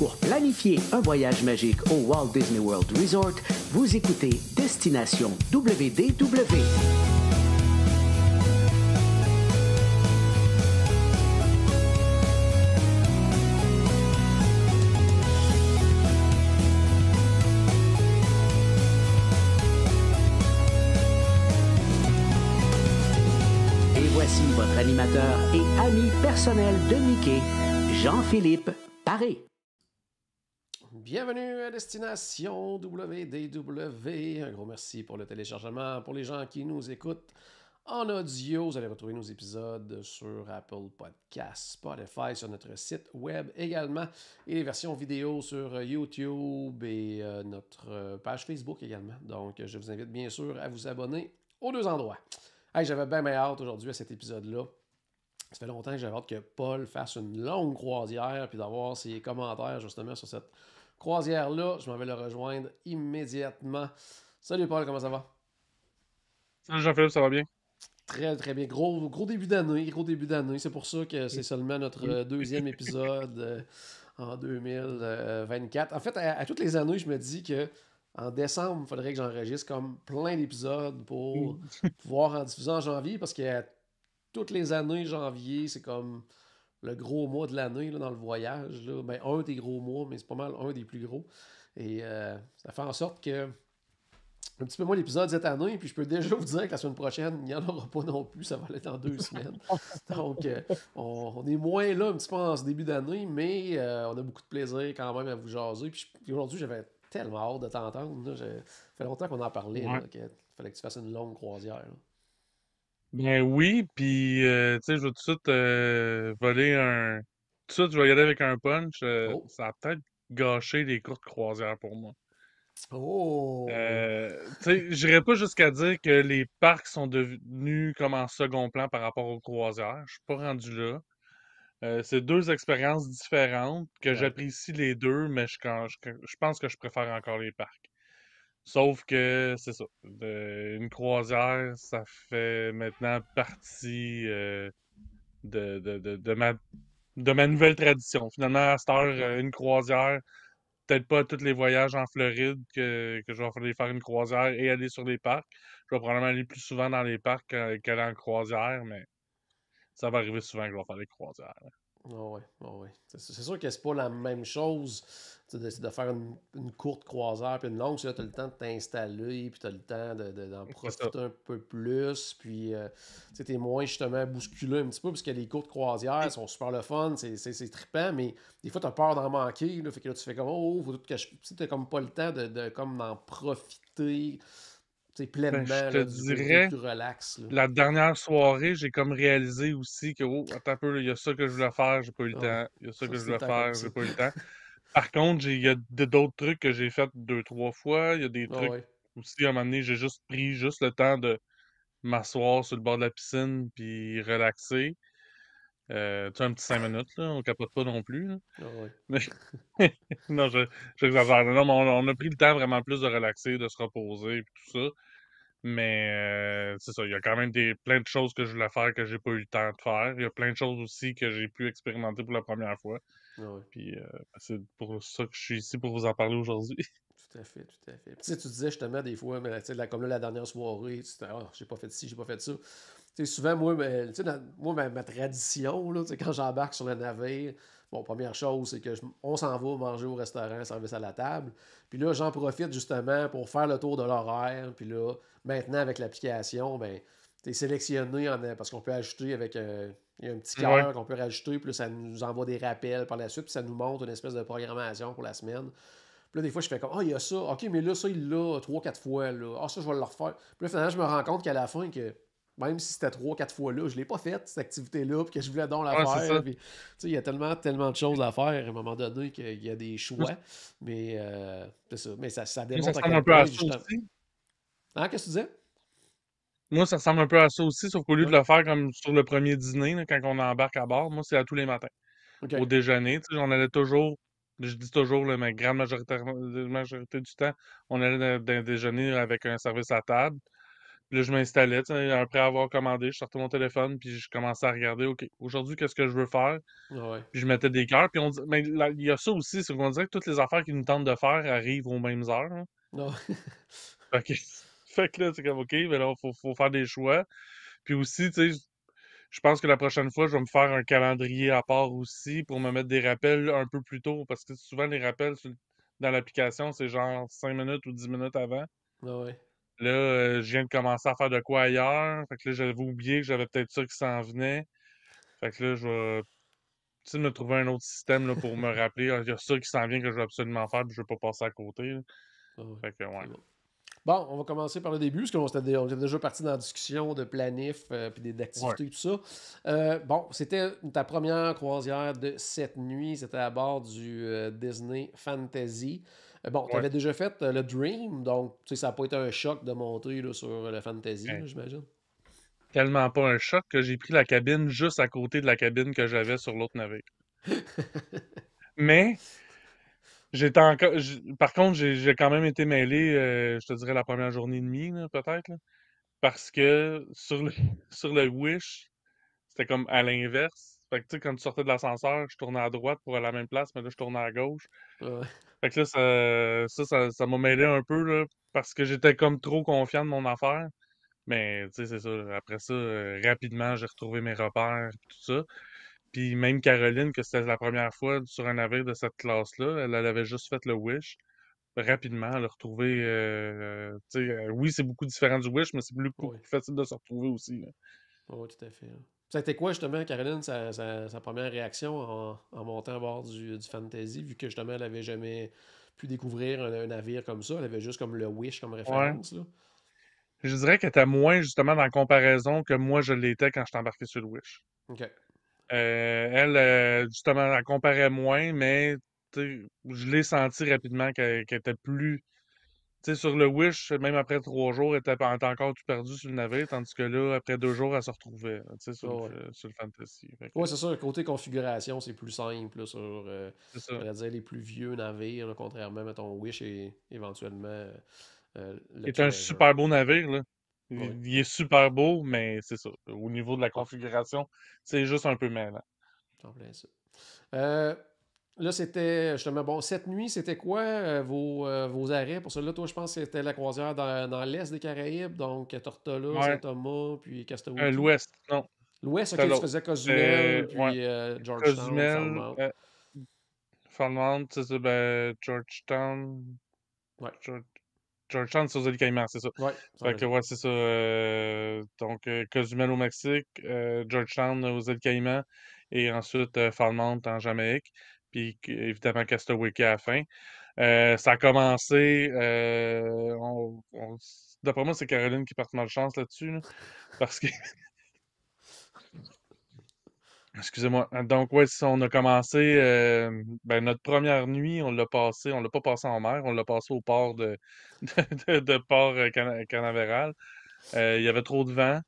Pour planifier un voyage magique au Walt Disney World Resort, vous écoutez Destination WDW. Et voici votre animateur et ami personnel de Mickey, Jean-Philippe Paré. Bienvenue à Destination WDW. Un gros merci pour le téléchargement. Pour les gens qui nous écoutent en audio, vous allez retrouver nos épisodes sur Apple Podcasts, Spotify, sur notre site web également, et les versions vidéo sur YouTube et euh, notre euh, page Facebook également. Donc, je vous invite bien sûr à vous abonner aux deux endroits. J'avais bien ma hâte aujourd'hui à cet épisode-là. Ça fait longtemps que j'avais hâte que Paul fasse une longue croisière puis d'avoir ses commentaires justement sur cette croisière-là. Je m'en vais le rejoindre immédiatement. Salut Paul, comment ça va? Salut Jean-Philippe, ça va bien? Très, très bien. Gros, gros début d'année, gros début d'année. C'est pour ça que c'est seulement notre deuxième épisode euh, en 2024. En fait, à, toutes les années, je me dis que en décembre, il faudrait que j'enregistre comme plein d'épisodes pour pouvoir en diffuser en janvier parce que toutes les années, janvier, c'est comme le gros mois de l'année dans le voyage. Là, ben, un des gros mois, mais c'est pas mal un des plus gros. Et euh, ça fait en sorte que un petit peu moins l'épisode cette année, puis je peux déjà vous dire que la semaine prochaine, il n'y en aura pas non plus, ça va aller en deux semaines. Donc, euh, on, est moins là un petit peu en ce début d'année, mais euh, on a beaucoup de plaisir quand même à vous jaser. Puis, aujourd'hui, j'avais tellement hâte de t'entendre. Ça fait longtemps qu'on en parlait. Il fallait que tu fasses une longue croisière. Bien oui, puis euh, tu sais, je vais tout de suite euh, voler un. Tout de suite, je vais y aller avec un punch. Euh, oh. Ça a peut-être gâché les courtes croisières pour moi. Oh! tu sais, pas jusqu'à dire que les parcs sont devenus comme en second plan par rapport aux croisières. Je suis pas rendu là. c'est deux expériences différentes que j'apprécie les deux, mais je pense que je préfère encore les parcs. Sauf que c'est ça. une croisière, ça fait maintenant partie euh, de, de, ma, de ma nouvelle tradition. Finalement, à cette heure, euh, une croisière, peut-être pas tous les voyages en Floride que, je vais faire une croisière et aller sur les parcs. Je vais probablement aller plus souvent dans les parcs qu'aller en croisière, mais ça va arriver souvent que je vais faire des croisières. Hein. Ah ouais, ah C'est sûr que c'est pas la même chose de, faire une, courte croisière puis une longue. Tu as le temps de t'installer, puis tu as le temps d'en de, profiter un peu plus. Puis euh, tu es moins justement bousculé un petit peu parce que les courtes croisières sont super le fun, c'est trippant, mais des fois tu as peur d'en manquer. Là, fait que tu fais comme oh, faut comme pas le temps de, comme d'en profiter pleinement. je te dirais, la dernière soirée, j'ai comme réalisé aussi que, oh, attends un peu, il y a ça que je voulais faire, j'ai pas eu le temps. Il y a ça, que je voulais faire, j'ai pas eu le temps. Par contre, il y a d'autres trucs que j'ai fait deux, trois fois. Il y a des ah trucs aussi, à un moment donné, j'ai juste pris juste le temps de m'asseoir sur le bord de la piscine puis relaxer. Euh, tu sais, un petit cinq minutes, là, on capote pas non plus. Ah non, je non, mais on, on, a pris le temps vraiment plus de relaxer, de se reposer, et tout ça. Mais euh, c'est ça, il y a quand même plein de choses que je voulais faire que j'ai pas eu le temps de faire. Il y a plein de choses aussi que j'ai pu expérimenter pour la première fois. Ah Puis euh, ben, c'est pour ça que je suis ici pour vous en parler aujourd'hui. Tout à fait, tout à fait. sais, tu disais justement des fois, mais, là, comme là, la dernière soirée, tu oh, j'ai pas fait ci, j'ai pas fait ça souvent, moi, mais, ben, moi ma, ma, tradition, quand j'embarque sur le navire, bon, première chose, c'est que on s'en va manger au restaurant, service à la table. Puis là, j'en profite justement pour faire le tour de l'horaire. Puis là, maintenant, avec l'application, ben, tu es sélectionné en, parce qu'on peut ajouter avec un, euh, y a un petit cœur qu'on peut rajouter. Puis ça nous envoie des rappels par la suite. Puis ça nous montre une espèce de programmation pour la semaine. Puis là, des fois, je fais comme, ah, oh, il y a ça. OK, mais là, ça, il l'a trois, quatre fois. Ah, ça, je vais le refaire. Puis là, finalement, je me rends compte qu'à la fin, que même si c'était trois, quatre fois là, je ne l'ai pas faite, cette activité-là, puis que je voulais donc la faire. Il y a tellement, tellement de choses à faire à un moment donné qu'il y a des choix. Mais euh, ça. Mais ça, ça démontre à quel point, Hein, qu'est-ce que tu disais? Moi, ça ressemble un peu à ça aussi, sauf qu'au lieu de le faire comme sur le premier dîner, quand on embarque à bord, moi, c'est à tous les matins. Au déjeuner, on allait toujours, je dis toujours, la grande majorité, majorité du temps, on allait déjeuner avec un service à table. Puis là, je m'installais, après avoir commandé, je sortais mon téléphone, puis je commençais à regarder, OK, aujourd'hui, qu'est-ce que je veux faire? Puis je mettais des cœurs, puis mais il y a ça aussi, c'est qu'on dirait que toutes les affaires qu'ils nous tentent de faire arrivent aux mêmes heures. Hein. Non. fait, que, là, c'est comme, OK, mais ben là, faut, faut faire des choix. Puis aussi, tu sais, je pense que la prochaine fois, je vais me faire un calendrier à part aussi pour me mettre des rappels un peu plus tôt, parce que souvent, les rappels dans l'application, c'est genre 5 minutes ou 10 minutes avant. Ah ouais. Là, euh, je viens de commencer à faire de quoi ailleurs. Fait que là, j'avais oublié que j'avais peut-être sûr qui s'en venait. Fait que là, je vais me trouver un autre système pour me rappeler. Ah, il y a ça qui s'en vient que je vais absolument faire puis je ne vais pas passer à côté. Ah fait que, ouais. Bon, on va commencer par le début, parce qu'on était, déjà parti dans la discussion de planif euh, puis d'activités et tout ça. Euh, bon, c'était ta première croisière de cette nuit. C'était à bord du Disney Fantasy. Euh, bon, tu avais déjà fait euh, le Dream, donc ça n'a pas été un choc de monter sur euh, le Fantasy, j'imagine. Tellement pas un choc que j'ai pris la cabine juste à côté de la cabine que j'avais sur l'autre navire. Mais j'étais encore. Par contre, j'ai quand même été mêlé, je te dirais, la première journée et demie, peut-être. Parce que sur sur le Wish, c'était comme à l'inverse fait que, tu sais, quand tu sortais de l'ascenseur, je tournais à droite pour aller à la même place, mais là, je tournais à gauche. Fait que ça, ça, ça, m'a mêlé un peu, là, parce que j'étais comme trop confiant de mon affaire. Mais, tu sais, c'est ça. Après ça, euh, rapidement, j'ai retrouvé mes repères, tout ça. Puis même Caroline, que c'était la première fois sur un navire de cette classe-là, elle, avait juste fait le Wish. Rapidement, elle a retrouvé. Euh, euh, oui, c'est beaucoup différent du Wish, mais c'est plus, facile de se retrouver aussi. Oui, tout à fait. Hein. Ça été quoi justement, Caroline, sa, première réaction en, montant à bord du, Fantasy, vu que justement elle n'avait jamais pu découvrir un, navire comme ça, elle avait juste comme le Wish comme référence. Je dirais qu'elle était moins justement dans comparaison que moi je l'étais quand je suis embarqué sur le Wish. OK. Euh, elle, euh, justement, elle comparait moins, mais je l'ai senti rapidement qu'elle était plus sur le Wish, même après trois jours, elle était encore tout perdu sur le navire, tandis que là, après deux jours, elle se retrouvait sur, sur, le, Fantasy. Oui, c'est ça côté configuration, c'est plus simple sur euh, dire, les plus vieux navires, contrairement à ton Wish et éventuellement. Euh, c'est un super beau navire. Là. Il, est super beau, mais c'est ça. Au niveau de la configuration, c'est juste un peu mêlant. En ça. Euh, Là, c'était justement, bon, cette nuit, c'était quoi euh, euh, vos, arrêts pour cela? Toi, je pense que c'était la croisière dans, l'est des Caraïbes, donc Tortola, Saint-Thomas, puis Castaway. Euh, l'ouest, non. L'ouest, ok, tu faisais Cozumel, puis Georgetown. Cozumel, Farmount, c'est ben, Georgetown. Ouais. Georgetown, c'est aux îles Caïmans, c'est ça. Ouais, c'est ça. donc, Cozumel au Mexique, Georgetown aux îles Caïmans, et ensuite Falmont en Jamaïque puis évidemment Castaway à la fin. Euh, ça a commencé. Euh, d'après moi, c'est Caroline qui porte malchance là-dessus. parce que. Excusez-moi. Donc, oui, on a commencé. Euh, ben, notre première nuit, on l'a passé. On l'a pas passé en mer, on l'a passé au port de, de, Port Canaveral. Il y avait trop de vent.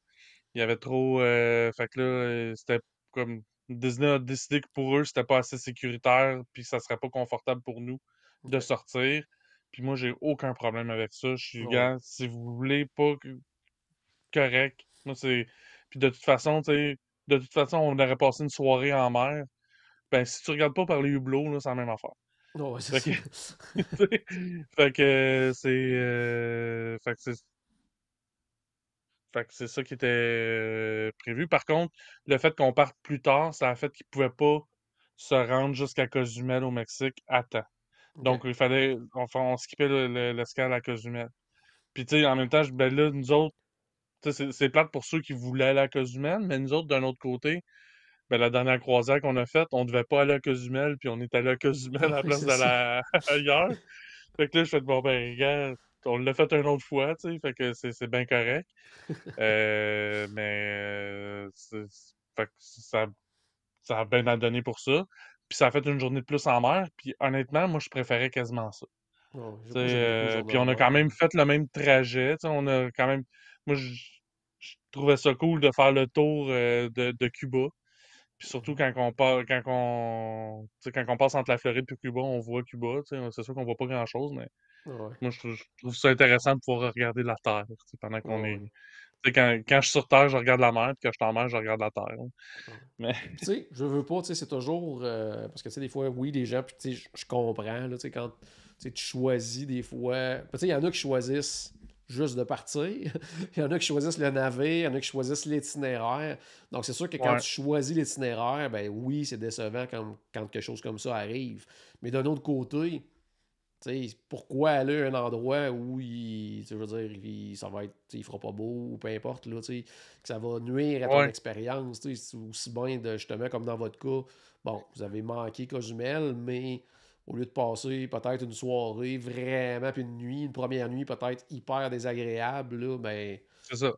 Il y avait trop. fait que là, c'était comme Disney a décidé que pour eux, c'était pas assez sécuritaire, puis ça serait pas confortable pour nous de sortir. Puis moi, j'ai aucun problème avec ça. Je suis, gars, si vous voulez pas correct, moi, c'est. Puis de toute façon, tu de toute façon, on aurait passé une soirée en mer. Ben, si tu regardes pas par les hublots, là, c'est la même affaire. Non, c'est fait, que c'est. Euh, fait que c'est fait que c'est ça qui était euh, prévu. Par contre, le fait qu'on parte plus tard, ça a fait qu'ils ne pouvaient pas se rendre jusqu'à Cozumel au Mexique à temps. Donc, il fallait. Enfin, on skippait l'escale à Cozumel. Puis, tu sais, en même temps, ben là, nous autres, c'est plate pour ceux qui voulaient aller à Cozumel, mais nous autres, d'un autre côté, ben, la dernière croisière qu'on a faite, on devait pas aller à Cozumel, puis on est allé à Cozumel à la place d'aller ailleurs. Fait que là, je fais bon, ben, regarde, on l'a fait une autre fois, tu sais, fait que c'est bien correct. Euh, mais euh, ça, a bien donné pour ça. Puis ça a fait une journée de plus en mer. Puis honnêtement, moi, je préférais quasiment ça. Euh, puis on a quand même fait le même trajet. On a quand même. Moi, je, trouvais ça cool de faire le tour de, Cuba surtout quand on, quand, on, passe entre la Floride et Cuba, on voit Cuba. C'est sûr qu'on voit pas grand-chose, mais moi, je, trouve ça intéressant de pouvoir regarder la Terre pendant qu'on est. Quand, je suis sur Terre, je regarde la mer, puis quand je suis en mer, je regarde la Terre. Je Mais... Tu sais, je veux pas, c'est toujours. parce que, tu des fois, oui, les gens, puis je comprends, quand tu choisis des fois. il y en a qui choisissent juste de partir. il y en a qui choisissent le navire, il y en a qui choisissent l'itinéraire. Donc, c'est sûr que quand tu choisis l'itinéraire, ben oui, c'est décevant quand, quelque chose comme ça arrive. Mais d'un autre côté, pourquoi aller à un endroit où il, je veux dire, ça va être, il fera pas beau ou peu importe, là, que ça va nuire à ton expérience, aussi bien de justement comme dans votre cas, bon, vous avez manqué Cozumel, mais au lieu de passer peut-être une soirée vraiment, puis une nuit, une première nuit peut-être hyper désagréable, là, ben,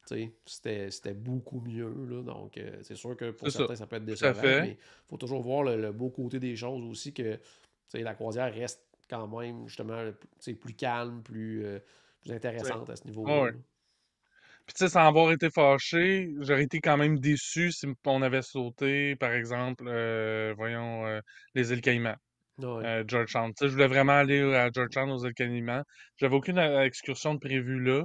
c'était beaucoup mieux. Là, donc, euh, c'est sûr que pour certains, ça. peut être décevant, mais il faut toujours voir le, beau côté des choses aussi, que la croisière reste quand même justement plus calme, euh, plus, intéressante à ce niveau-là. Puis, tu sais, sans avoir été fâché, j'aurais été quand même déçu si on avait sauté, par exemple, euh, voyons, les îles Caïmans. George Town. Georgetown. je voulais vraiment aller à Georgetown aux îles J'avais aucune euh, excursion de prévue là.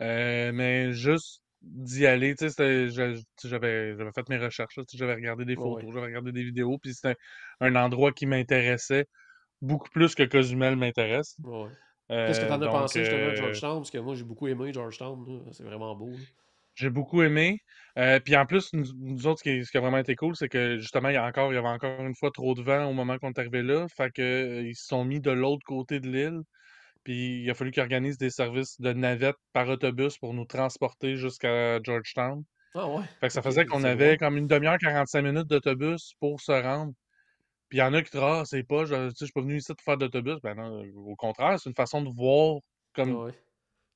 Euh, mais juste d'y aller, j'avais fait mes recherches, j'avais regardé des photos, j'avais regardé des vidéos, puis c'était un, endroit qui m'intéressait beaucoup plus que Cozumel m'intéresse. Qu'est-ce que euh, t'en as pensé justement George Georgetown? Parce que moi j'ai beaucoup aimé Georgetown, c'est vraiment beau. J'ai beaucoup aimé. Euh, puis en plus, nous, autres, ce qui, a vraiment été cool, c'est que justement, il y, encore, il y avait encore une fois trop de vent au moment qu'on est arrivé là. Fait que, euh, ils se sont mis de l'autre côté de l'île. Puis il a fallu qu'ils organisent des services de navette par autobus pour nous transporter jusqu'à Georgetown. Ah ouais. Fait que ça faisait qu'on avait comme une demi-heure, 45 minutes d'autobus pour se rendre. Puis il y en a qui disent Ah, c'est pas, euh, je, suis pas venu ici pour faire d'autobus. Ben non, au contraire, c'est une façon de voir comme ah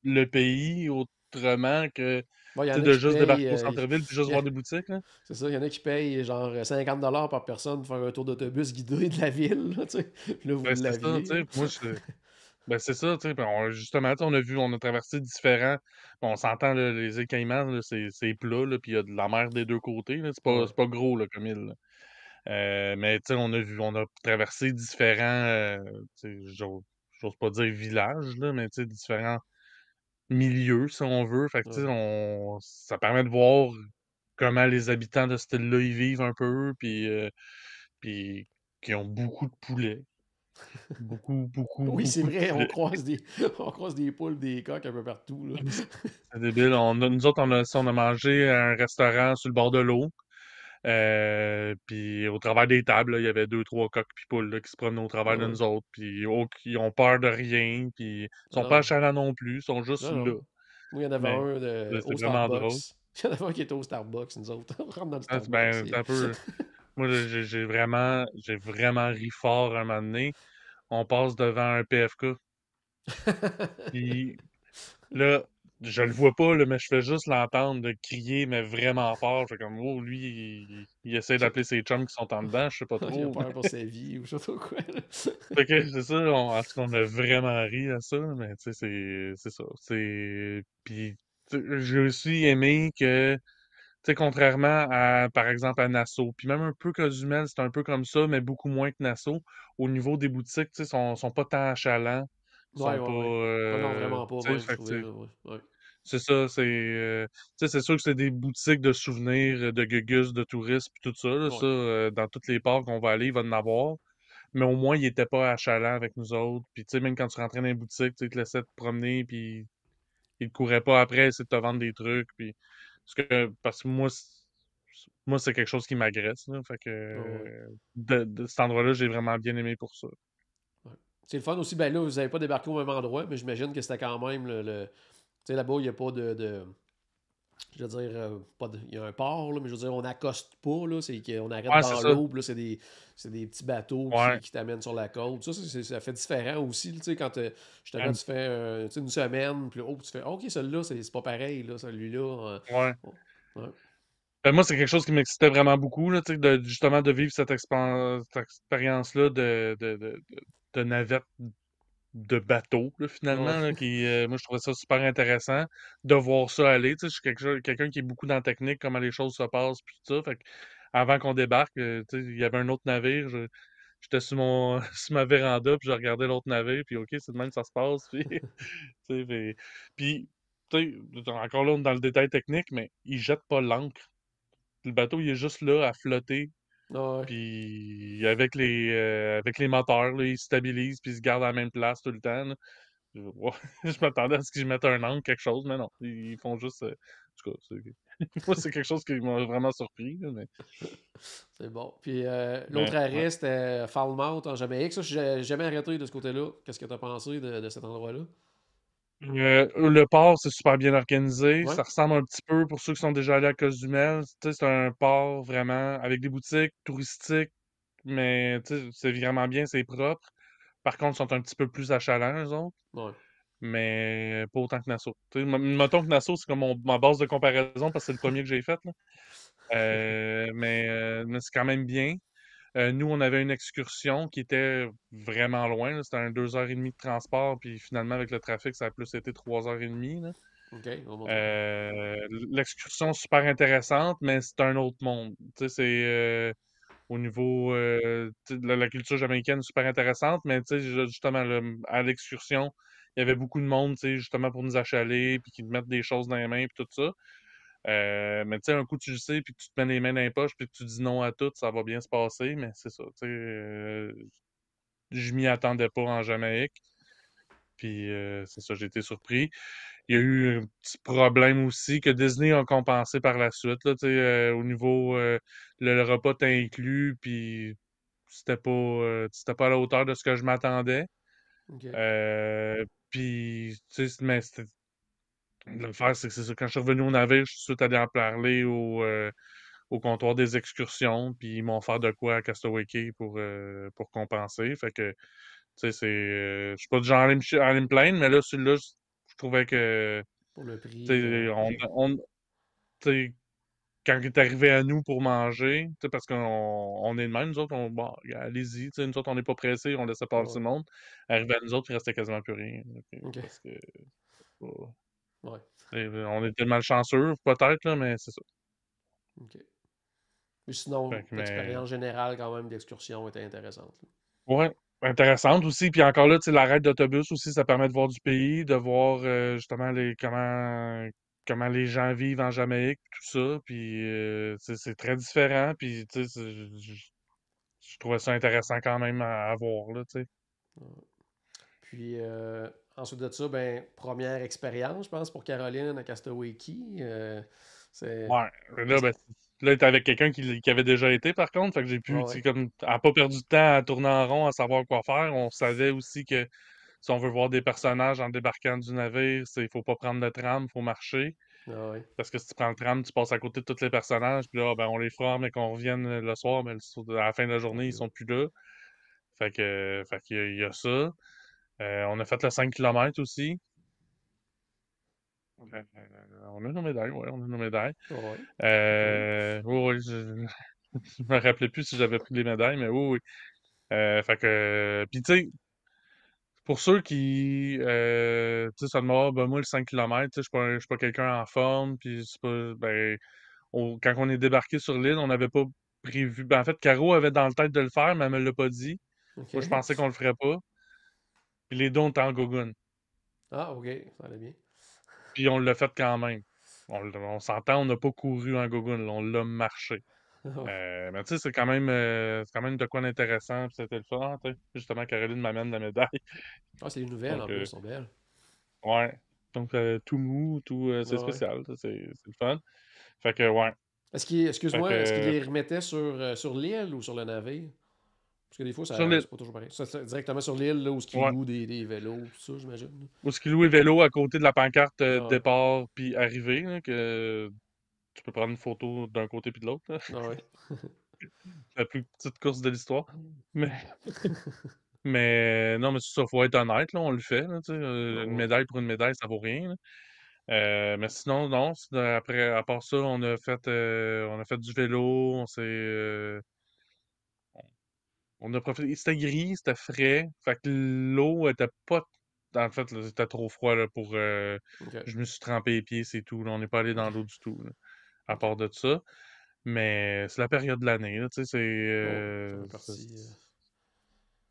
le pays au, autrement que de juste débarquer au euh, centre-ville puis juste voir des boutiques. C'est ça, il y en a qui payent genre 50$ par personne pour faire un tour d'autobus guidé de la ville. Ben, c'est ça, moi, Ben c'est ça, tu sais, justement, on a vu, on a traversé différents. on s'entend, les îles c'est plat, puis il y a de la mer des deux côtés. C'est pas, pas gros là, comme île. Euh, mais tu sais, on a vu, on a traversé différents, euh, je j'ose pas dire villages, là, mais tu sais, différents milieu, si on veut. ça permet de voir comment les habitants de ce style-là y vivent un peu, puis, euh, puis qui ont beaucoup de poulets. Beaucoup, beaucoup. Oui, c'est vrai, on croise, des, on croise des poules, des coques un peu partout. C'est débile. On nous autres, on a, on a mangé à un restaurant sur le bord de l'eau. Euh, puis au travers des tables, il y avait deux, trois coqs poules qui se promenaient au travers de ah nous autres. Puis ils ont peur de rien. Puis ils sont ah pas chalants non plus. Ils sont juste là. il y en avait un de, au Starbucks. Il y en avait un qui était au Starbucks, nous autres. On rentre dans le ah, Starbucks. Ben, un peu... Moi, j'ai vraiment, j'ai vraiment ri fort un moment donné. On passe devant un PFK. puis là, je le vois pas, mais je fais juste l'entendre crier, mais vraiment fort. comme, oh, lui, il, essaie d'appeler ses chums qui sont en dedans, je sais pas trop. il a peur pour sa vie ou je sais pas quoi. fait que c'est ça, on, qu'on a vraiment ri à ça, mais tu sais, c'est ça. C'est... Puis j'ai aussi aimé que, tu sais, contrairement à, par exemple, à Nassau, puis même un peu Cozumel, c'est un peu comme ça, mais beaucoup moins que Nassau, au niveau des boutiques, tu sais, sont, sont pas tant achalants c'est ça, c'est. Euh, c'est sûr que c'est des boutiques de souvenirs, euh, de gugus, de touristes, puis tout ça. Euh, dans toutes les parts qu'on va aller, il va en avoir. Mais au moins, il n'était pas achalant avec nous autres. Puis, même quand tu rentrais dans une boutique tu te laissais te promener, puis il ne courait pas après, essayer de te vendre des trucs. Puis... Parce, que, parce que moi, moi c'est quelque chose qui m'agresse. Fait que de, cet endroit-là, j'ai vraiment bien aimé pour ça. C'est le fun aussi. Ben là, vous n'avez pas débarqué au même endroit, mais j'imagine que c'était quand même le. Tu sais, là-bas, il n'y a pas de, de. Je veux dire, euh, pas de... il y a un port, là, mais je veux dire, on n'accoste pas. Là, c'est qu'on arrête dans l'eau, Là, c'est, des, c'est des petits bateaux qui, t'amènent sur la côte. Ça, ça fait différent aussi. Tu sais, quand euh, je tu fais une semaine, puis oh, tu fais OK, celui-là, c'est, pas pareil. Là, celui-là. ouais. Ben, moi, c'est quelque chose qui m'excitait vraiment beaucoup, là, de, justement, de vivre cette, expérience-là de de navette de bateau, finalement. qui, euh, moi, je trouvais ça super intéressant de voir ça aller. Je suis quelqu'un qui est beaucoup dans la technique, comment les choses se passent, puis tout ça. avant qu'on débarque, euh, il y avait un autre navire. J'étais sur, mon, ma véranda, puis je regardais l'autre navire, puis OK, c'est de même ça se passe. Puis, encore là, on est dans le détail technique, mais il jette pas l'ancre. Le bateau, il est juste là à flotter puis avec les, euh, avec les moteurs, Ils se stabilisent puis ils se gardent à la même place tout le temps. Je, m'attendais à ce qu'ils mettent un angle, quelque chose, mais non. Ils, font juste. Euh, c'est quelque chose qui m'a vraiment surpris. C'est bon. Puis euh, l'autre ben, arrêt, c'était c'était en Jamaïque. Ça, je jamais arrêté de ce côté-là. Qu'est-ce que tu as pensé de cet endroit-là? Euh, le port, c'est super bien organisé. Ça ressemble un petit peu, pour ceux qui sont déjà allés à Cozumel, c'est un port vraiment avec des boutiques touristiques, mais c'est vraiment bien, c'est propre. Par contre, ils sont un petit peu plus achalants, eux autres. Mais euh, pas autant que Nassau. Mettons que Nassau, c'est comme ma base de comparaison parce que c'est le premier que j'ai fait. Euh, mais c'est quand même bien. Euh, nous, on avait une excursion qui était vraiment loin. C'était un 2h30 de transport, puis finalement, avec le trafic, ça a plus été 3h30. là. Oh, euh, l'excursion super intéressante, mais c'est un autre monde. c'est euh, au niveau de la, culture jamaïcaine super intéressante, mais justement, à l'excursion, il y avait beaucoup de monde, justement, pour nous achaler, puis qui nous mettent des choses dans les mains, puis tout ça. Euh, mais tu sais, un coup, tu le sais, puis tu te mets les mains dans les poches, puis tu dis non à tout, ça va bien se passer, mais c'est ça. Tu sais, euh, je m'y attendais pas en Jamaïque. Puis euh, c'est ça, j'ai été surpris. Il y a eu un petit problème aussi que Disney a compensé par la suite. Là, au niveau, le, repas t'a inclus, puis c'était pas, pas à la hauteur de ce que je m'attendais. puis, tu sais, mais c'était c'est Quand je suis revenu au navire, je suis tout allé en parler au, euh, au comptoir des excursions, puis ils m'ont offert de quoi à Castaway Key pour, euh, pour compenser. Fait que, tu sais, c'est. Euh, je suis pas du genre à aller me plaindre, mais là, celui-là, je trouvais que. Pour le prix. quand il est arrivé à nous pour manger, parce qu'on on est de même, nous autres, on, bon, allez-y, nous autres, on n'est pas pressés, on laissait passer ouais. le monde. Arrivé à nous autres, il restait quasiment plus rien. Parce que, Ouais. Euh, on était malchanceux, peut-être, mais c'est ça. OK. Mais sinon, l'expérience générale, quand même, d'excursion était intéressante. Oui, intéressante aussi. Puis encore là, tu sais, l'arrêt d'autobus aussi, ça permet de voir du pays, de voir euh, justement les, comment, comment les gens vivent en Jamaïque, tout ça. Puis euh, c'est très différent. Puis je trouvais ça intéressant quand même à, voir. Là, sais. Puis. Euh Ensuite de ça, ben, première expérience, je pense, pour Caroline à Castaway Key. Euh, ouais, là, ben, là, t'es avec quelqu'un qui, avait déjà été, par contre. Fait que j'ai pu, comme, à pas perdu de temps à tourner en rond, à savoir quoi faire. On savait aussi que si on veut voir des personnages en débarquant du navire, il faut pas prendre le tram, faut marcher. Ah Parce que si tu prends le tram, tu passes à côté de tous les personnages, puis là, ah, ben, on les fera, mais qu'on revienne le soir, mais ben, à la fin de la journée, ils sont plus là. Fait que, fait qu'il y, a ça. Euh, on a fait le 5 km aussi. Euh, on a nos médailles, oui, on a nos médailles. Euh, je, ne me rappelais plus si j'avais pris les médailles, mais oui, oui. fait que, puis pour ceux qui, tu sais, ça demande, ben, moi, le 5 km, je suis pas, quelqu'un en forme, puis ben, quand on est débarqué sur l'île, on n'avait pas prévu. Ben, en fait, Caro avait dans le tête de le faire, mais elle me l'a pas dit. Moi, je pensais qu'on le ferait pas. Puis les dons en gogun. Ah, OK. Ça allait bien. Puis on l'a fait quand même. On, s'entend, on n'a pas couru en gogun, On l'a marché. Euh, mais tu sais, c'est quand même euh, quand même de quoi d'intéressant. C'était le fun. Justement, Caroline m'amène la médaille. Ah, c'est les nouvelles, en plus. Euh, elles sont belles. Ouais. Donc, tout mou, tout... c'est spécial. C'est le fun. Fait que, ouais. Est-ce qu'il, excuse-moi, est-ce qu'il les remettait sur, sur l'île ou sur le navire? Parce que des fois, ça c'est pas toujours pareil. directement sur l'île, là, où ce ouais. loue des, vélos, tout ça, j'imagine. Où ce loue les vélos à côté de la pancarte euh, ah. départ puis arrivée, que tu peux prendre une photo d'un côté puis de l'autre. Ah ouais. la plus petite course de l'histoire. Mais. mais non, mais ça, faut être honnête, là, on le fait. Euh, une médaille pour une médaille, ça vaut rien. Euh, mais sinon, non, après, à part ça, on a fait on a fait du vélo, on s'est on C'était gris, c'était frais. Fait que l'eau était pas. En fait, c'était trop froid pour. Euh, je me suis trempé les pieds, c'est tout. On n'est pas allé dans l'eau du tout. À part de ça. Mais c'est la période de l'année. c'est. Oh, euh, euh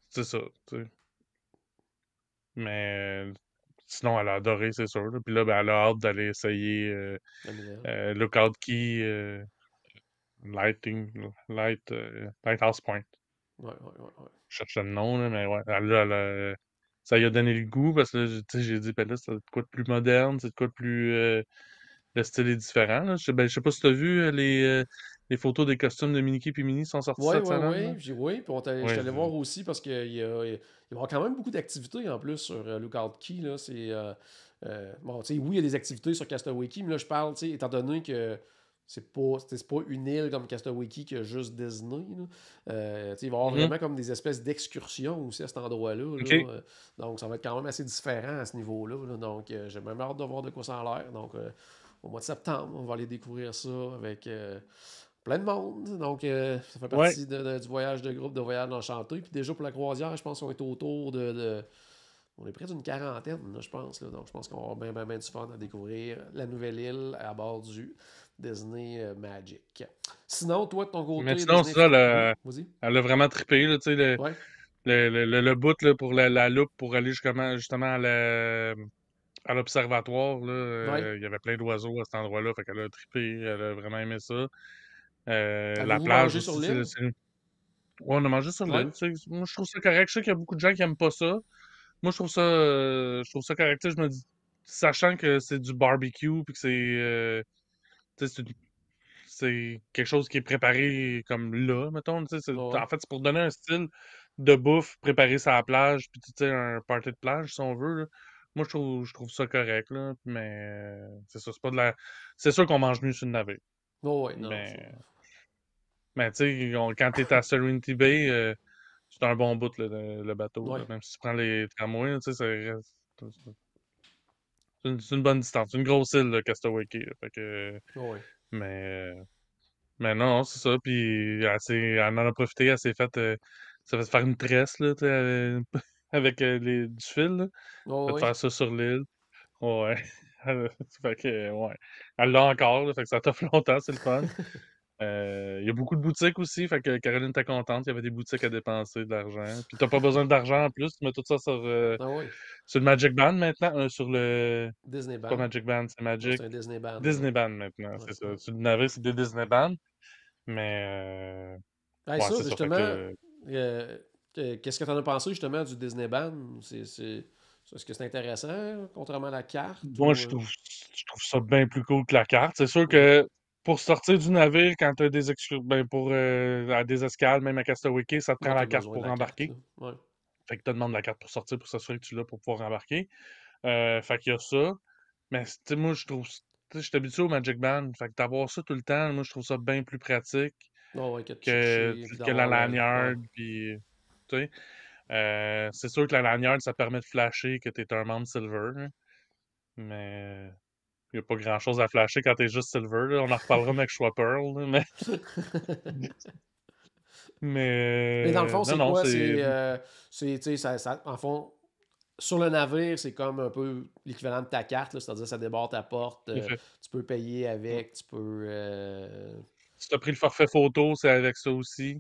c'est ça. Mais sinon, elle a adoré, c'est sûr. Puis là, ben, elle a hâte d'aller essayer le Lookout Key, Lighting, Light, Lighthouse Point. Ouais, ouais, ouais. Je cherche le nom, là, mais ouais. Euh, ça lui a donné le goût parce que j'ai dit, ben c'est quoi de plus moderne, c'est quoi de plus. Euh, le style est différent. Je, ben, sais pas si tu as vu euh, les, les, photos des costumes de Miniki et Mini sont sorties cette semaine. Oui, oui, puis je t'allais allé voir aussi parce qu'il y, y, a quand même beaucoup d'activités en plus sur Lookout Key. Là, c'est, bon, oui, il y a des activités sur Castaway Key, mais là, je parle, étant donné que c'est pas, pas une île comme Castaway qui a juste Disney. Euh, il va y avoir mhm. vraiment comme des espèces d'excursions aussi à cet endroit-là. donc, ça va être quand même assez différent à ce niveau-là. Donc, euh, j'ai même hâte de voir de quoi ça a l'air. Donc, euh, au mois de septembre, on va aller découvrir ça avec plein de monde. Donc, ça fait partie du voyage de groupe, de voyage enchanté. Puis déjà, pour la croisière, je pense qu'on est autour de, on est près d'une quarantaine, je pense. Donc, je pense qu'on va bien, bien, bien du fun à découvrir la nouvelle île à bord du Disney euh, Magic. Sinon, toi, de ton côté. Mais sinon, c'est ça, elle a vraiment trippé, tu sais, le... bout pour la, loupe pour aller justement, à l'observatoire, euh, il y avait plein d'oiseaux à cet endroit-là, fait qu'elle a trippé, elle a vraiment aimé ça. Euh, la plage. Sur on a mangé sur l'île. Moi, je trouve ça correct. Je sais qu'il y a beaucoup de gens qui n'aiment pas ça. Moi, je trouve ça, je trouve ça correct. je me dis, sachant que c'est du barbecue, puis que c'est c'est quelque chose qui est préparé comme là, mettons. En fait, c'est pour donner un style de bouffe préparée sur la plage, puis tu sais, un party de plage, si on veut. Moi, je trouve, je trouve ça correct, là, mais euh, c'est c'est pas de la... C'est sûr qu'on mange mieux sur le navire. Oui, oh, ouais, non, mais, tu sais, quand t'es à Serenity Bay, euh, c'est un bon bout, le, bateau. Même si tu prends les tramways, tu sais, c'est une, bonne distance. C'est une grosse île, le Castaway Key. Là, fait que, oui. Mais. Euh, mais non, c'est ça. Puis elle, elle, en a profité, elle s'est faite euh, fait faire une tresse là, avec, avec euh, les, du fil. Là. Oh, oui. Faire ça sur l'île. Ouais. fait que, ouais. Elle l'a encore, là, fait que ça t'offre longtemps, c'est le fun. Euh, il y a beaucoup de boutiques aussi, fait que Caroline était contente, il y avait des boutiques à dépenser, de l'argent. Puis t'as pas besoin d'argent en plus, tu mets tout ça sur, euh, ah sur le Magic Band maintenant, euh, sur le... Disney Band. Pas Magic Band, c'est Magic. C'est Disney Band. Disney Band maintenant, c'est ça. Tu le c'est des Disney Band, mais... Ouais, ça, justement, qu'est-ce que tu en as pensé justement du Disney Band? C'est, Est-ce que c'est intéressant, contrairement à la carte? Moi, je, trouve, je trouve ça bien plus cool que la carte. C'est sûr que pour sortir du navire quand tu as des ben, pour euh, des escales, même à Castaway ça te prend la carte pour embarquer. Fait que tu demandes la carte pour sortir pour s'assurer que tu l'as pour pouvoir embarquer. Euh, fait qu'il y a ça. Mais moi, je trouve. Je suis habitué au Magic Band. Fait que d'avoir ça tout le temps, moi, je trouve ça bien plus pratique ah que, la lanyard. Puis, euh, c'est sûr que la lanyard, ça permet de flasher que tu es un membre silver. Mais il n'y a pas grand chose à flasher quand es juste Silver. On en reparlera avec choix Pearl. mais... mais... dans le fond, c'est quoi en fond, sur le navire, c'est comme un peu l'équivalent de ta carte, c'est-à-dire ça déborde ta porte, euh, tu peux payer avec, tu peux. Euh, tu as pris le forfait photo, c'est avec ça aussi.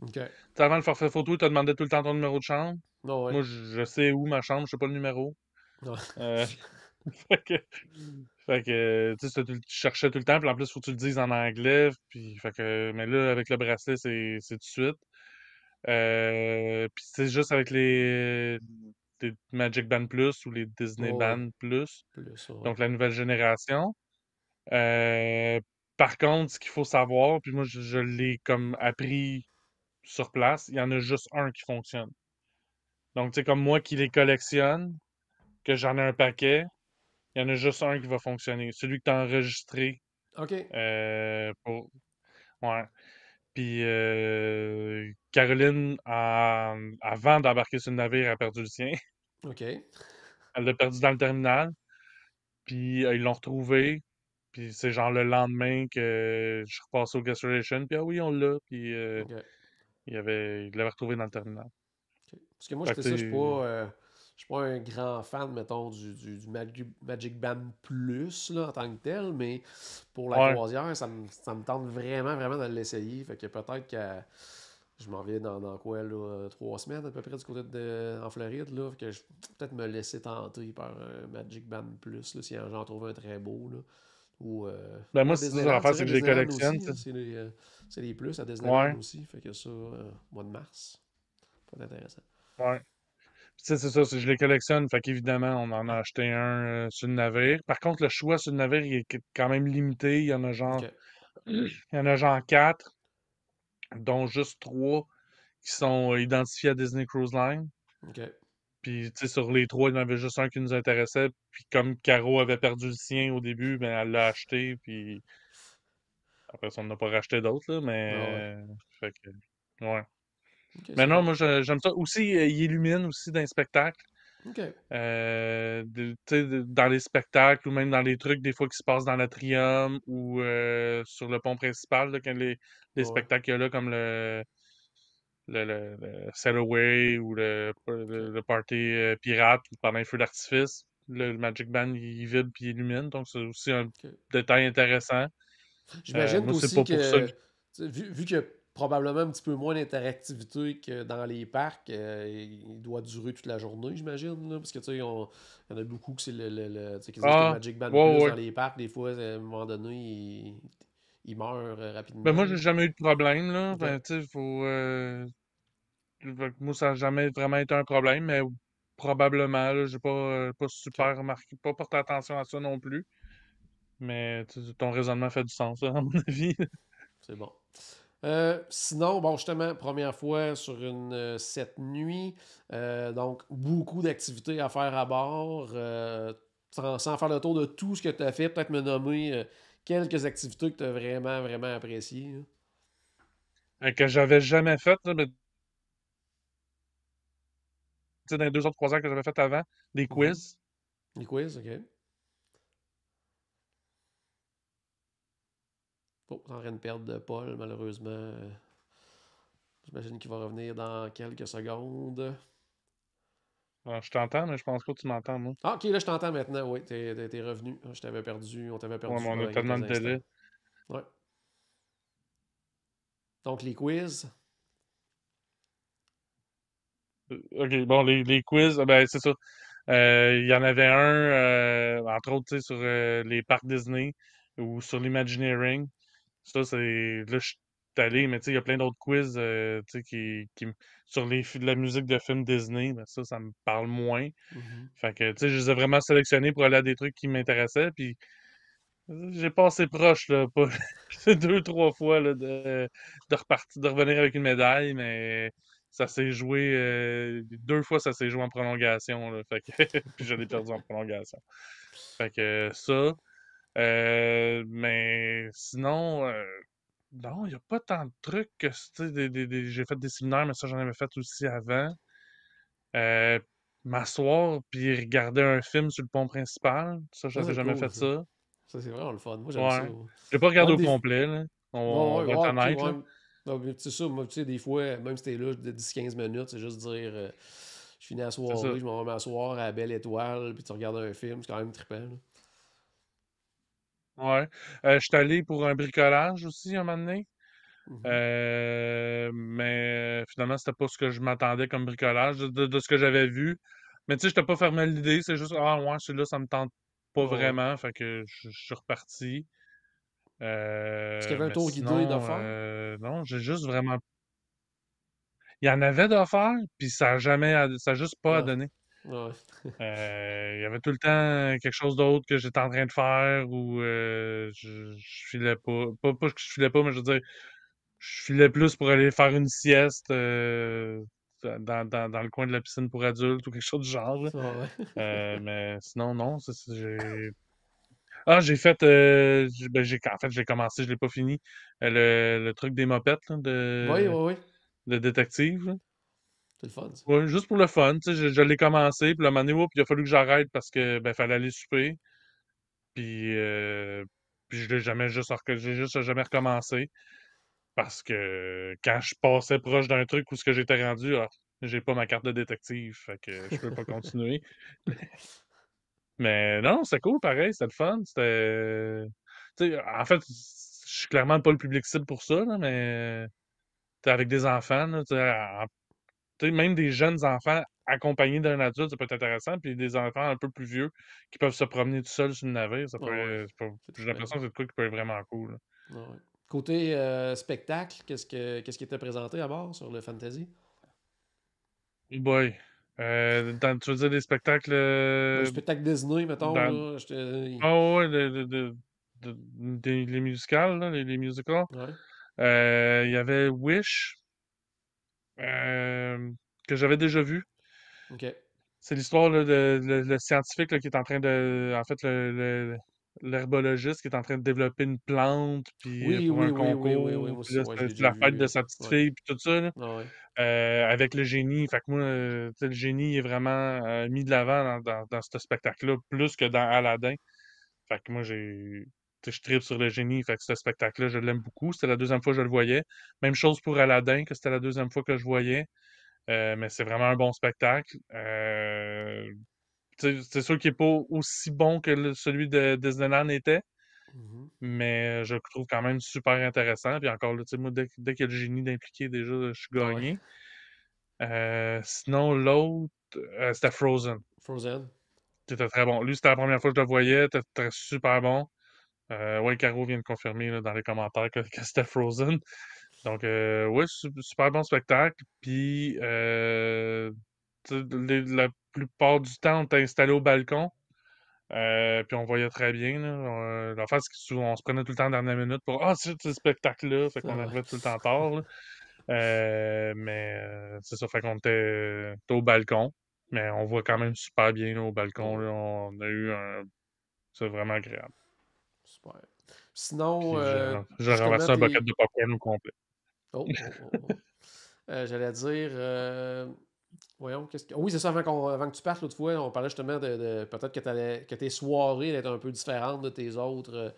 Avant le forfait photo, il te demandé tout le temps ton numéro de chambre. Moi, je, sais où ma chambre, je sais pas le numéro. Euh, Fait que, tu sais, tu cherchais tout le temps, puis en plus, faut que tu le dises en anglais, puis, mais là, avec le bracelet, c'est tout de suite. Euh, puis c'est juste avec les, Magic Band Plus ou les Disney Band Plus, donc la nouvelle génération. Euh, par contre, ce qu'il faut savoir, puis moi je, je l'ai comme appris sur place, il y en a juste un qui fonctionne. Donc, tu sais, comme moi qui les collectionne, que j'en ai un paquet, il y en a juste un qui va fonctionner. Celui que tu as enregistré. OK. Euh, ouais. Puis euh, Caroline, avant d'embarquer sur le navire, a perdu le sien. OK. Elle l'a perdu dans le terminal. Puis euh, ils l'ont retrouvé. Puis c'est genre le lendemain que je repasse au gas station. Puis ah oui, on l'a. Puis okay. il l'avait retrouvé dans le terminal. Parce que moi, je ça, je suis pas je suis pas un grand fan, mettons, du, du, Magic Band Plus là, en tant que tel, mais pour la croisière, ça me, ça me, tente vraiment, vraiment de l'essayer. Fait que peut-être que je m'en vais dans, quoi, là, euh, trois semaines à peu près du côté de, en Floride, là, fait que je peut-être me laisser tenter par un euh, Magic Band Plus, là, si j'en trouve un très beau, là. Ou, euh, ben moi, c'est ça faire c'est des collections. les C'est les, plus à Disneyland aussi. Fait que ça, mois de mars, pas intéressant. Ouais c'est ça, je les collectionne. Fait qu'évidemment, on en a acheté un euh, sur le navire. Par contre, le choix sur le navire il est quand même limité. Il y en a genre. Il y en a genre quatre, dont juste trois qui sont euh, identifiés à Disney Cruise Line. OK. Puis, tu sais, sur les trois, il y en avait juste un qui nous intéressait. Puis, comme Caro avait perdu le sien au début, ben, elle l'a acheté. Puis, après on n'a pas racheté d'autres, là. Mais. Ah ouais. Euh, mais non, moi j'aime ça. Aussi, euh, il illumine aussi dans les spectacles. Euh, dans les spectacles ou même dans les trucs des fois qui se passent dans l'atrium ou euh, sur le pont principal, quand les, spectacles là comme le, le, le, ou le, le party pirate pendant les feux d'artifice, le, Magic Band il, vibre vide puis il illumine, donc c'est aussi un détail intéressant. J'imagine aussi pas que, pour ça vu, vu que probablement un petit peu moins d'interactivité que dans les parcs. Euh, il doit durer toute la journée, j'imagine. Parce que tu sais, il y en a beaucoup que c'est le, qui ah, Magic Band dans les parcs. Des fois, à un moment donné, il, meurent euh, rapidement. Moi, ben, moi, j'ai jamais eu de problème. Là. Ben, faut. Euh, moi, ça n'a jamais vraiment été un problème, mais probablement. Je n'ai pas, pas super remarqué, pas porté attention à ça non plus. Mais ton raisonnement fait du sens, à mon avis. C'est bon. Euh, sinon, bon, justement, première fois sur une euh, cette nuit. Euh, donc, beaucoup d'activités à faire à bord. Sans, faire le tour de tout ce que tu as fait, peut-être me nommer quelques activités que tu as vraiment, vraiment appréciées. Hein. Que j'avais jamais faites, mais... dans les deux autres heures que j'avais faites avant, des mm-hmm. quiz. Des quiz, OK. Oh, en train de perdre Paul, malheureusement. J'imagine qu'il va revenir dans quelques secondes. Alors, ah, je t'entends, mais je pense pas que tu m'entends, moi. Ah, ok, là, je t'entends maintenant. Oui, t'es, es, revenu. Ah, je t'avais perdu. On t'avait perdu. Ouais, mais on a tellement de télé. Ouais. Donc, les quiz. Euh, OK, bon, les, les quiz, ah, ben, c'est ça. Euh, il y en avait un, euh, entre autres, sur les parcs Disney ou sur l'Imagineering. Ça, c'est. Là, je suis allé, mais tu sais, il y a plein d'autres quiz euh, qui, sur les... la musique de films Disney. mais ben, ça, ça me parle moins. Mmh fait que, tu sais, je les ai vraiment sélectionnés pour aller à des trucs qui m'intéressaient. Puis. Euh, j'ai passé proche, là, pas... deux, trois fois, de, repartir, de revenir avec une médaille, mais ça s'est joué, euh, deux fois, ça s'est joué en prolongation, là, fait que... puis je perdu en prolongation. Fait que ça, euh, mais sinon, euh, non, il n'y a pas tant de trucs que des, des, j'ai fait des séminaires, mais ça j'en avais fait aussi avant. Euh, m'asseoir puis regarder un film sur le pont principal, ça, je jamais fait ça. ça. c'est vraiment le fun. Moi, j'aime pas regardé au complet, là. On, va être honnête. ça, tu sais, des fois, même si t'es là de 10-15 minutes, c'est juste dire je finis à soirée, je m'en vais m'asseoir à belle étoile, puis tu regardes un film, c'est quand même trippant. Là. Ouais. Euh, je suis allé pour un bricolage aussi un moment donné. Mmh euh, mais finalement, c'était pas ce que je m'attendais comme bricolage de, ce que j'avais vu. Mais tu sais, t'ai pas fermé l'idée, c'est juste Ah ouais, celui-là, ça me tente pas vraiment. Fait que je suis reparti. Est-ce euh, qu'il y avait un tour guidé d'affaires? non, j'ai juste vraiment. Il y en avait d'affaires, puis ça a jamais, ça a juste pas à ah. ouais. Euh, il y avait tout le temps quelque chose d'autre que j'étais en train de faire ou euh, je, filais pas. pas. que je filais pas, mais je veux dire, je filais plus pour aller faire une sieste euh, dans, le coin de la piscine pour adultes ou quelque chose du genre. mais sinon, non, j'ai. Ah, j'ai fait. Ben, en fait, j'ai commencé, je l'ai pas fini. Le, truc des mopettes de. Oui, oui, oui détective. C'est le fun. Ouais, juste pour le fun. Je, l'ai commencé, puis le moment puis il a fallu que j'arrête parce que ben, fallait aller souper. Puis, euh, puis je l'ai jamais juste, j'ai juste jamais recommencé. Parce que quand je passais proche d'un truc où ce que j'étais rendu, alors, ah, j'ai pas ma carte de détective, fait que je peux pas continuer. Mais non, c'est cool, pareil, c'était le fun. C'était. en fait, je suis clairement pas le public cible pour ça, mais t'es avec des enfants, là, en même des jeunes enfants accompagnés d'un adulte, ça peut être intéressant. Puis des enfants un peu plus vieux qui peuvent se promener tout seuls sur le navire, ça ah J'ai l'impression que c'est quoi qui peut être vraiment cool. Ah ouais. Côté euh, spectacle, qu'est-ce, que, qui était présenté à bord sur le Fantasy? Oh boy. Euh, dans, tu veux dire des spectacles. Euh... Le spectacle Disney, mettons. Ah ouais, de, de, les musicales, là, les, musicals. Euh, il y avait Wish, euh, que j'avais déjà vu. C'est l'histoire de le, scientifique qui est en train de. En fait, le, l'herbologiste qui est en train de développer une plante puis euh, oui, pour oui, un oui, concours oui, oui, la fête de sa petite fille puis tout ça là, ah, euh, avec le génie fait que moi le génie est vraiment mis de l'avant dans, dans ce spectacle là plus que dans Aladdin fait que moi j'ai je tripe sur le génie. Fait que ce spectacle-là, je l'aime beaucoup. C'était la deuxième fois que je le voyais. Même chose pour Aladdin, que c'était la deuxième fois que je voyais. Euh, mais c'est vraiment un bon spectacle. Euh, c'est sûr qu'il n'est pas aussi bon que celui de Disneyland était. Mm-hmm. Mais je le trouve quand même super intéressant. Puis encore, là, moi, dès, dès qu'il y a le génie d'impliquer, déjà, je suis ah gagné. Euh, sinon, l'autre, c'était Frozen. Frozen. C'était très bon. Lui, c'était la première fois que je le voyais. C'était super bon. Euh, Caro vient de confirmer dans les commentaires que, c'était Frozen. Donc, euh, oui, super bon spectacle. Puis, euh, la plupart du temps, on était installé au balcon. Euh, puis on voyait très bien. face, en fait, on se prenait tout le temps en dernière minute pour Ah, c'est ce spectacle-là. Fait qu'on arrivait tout le temps tard. mais c'est ça, fait qu'on était, au balcon. Mais on voit quand même super bien au balcon. On a eu un. C'est vraiment agréable. Sinon. Euh, je un bucket de popcorn au complet. Oh, oh, oh, oh euh, J'allais dire. Euh, voyons, qu'est-ce que... Oui, c'est ça, avant, que tu partes l'autre fois, on parlait justement de, peut-être que, que, tes soirées étaient un peu différentes de tes autres euh,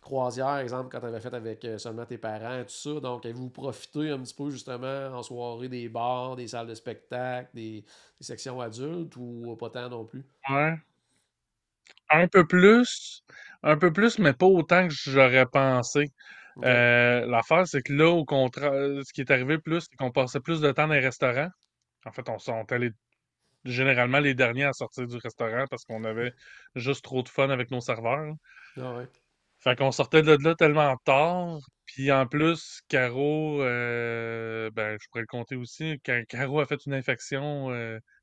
croisières, exemple, quand tu avais fait avec seulement tes parents, tout ça. Donc, avez-vous profité un petit peu justement en soirée des bars, des salles de spectacle, des, des sections adultes ou pas tant non plus? Ouais, un peu plus, un peu plus, mais pas autant que j'aurais pensé. Euh, l'affaire, c'est que là, au contraire, euh, ce qui est arrivé plus, c'est qu'on passait plus de temps dans les restaurants. En fait, on sentait généralement les derniers à sortir du restaurant parce qu'on avait juste trop de fun avec nos serveurs. Ah fait qu'on sortait de là tellement tard. Puis en plus, Caro, euh, ben, je pourrais le compter aussi, Caro a fait une infection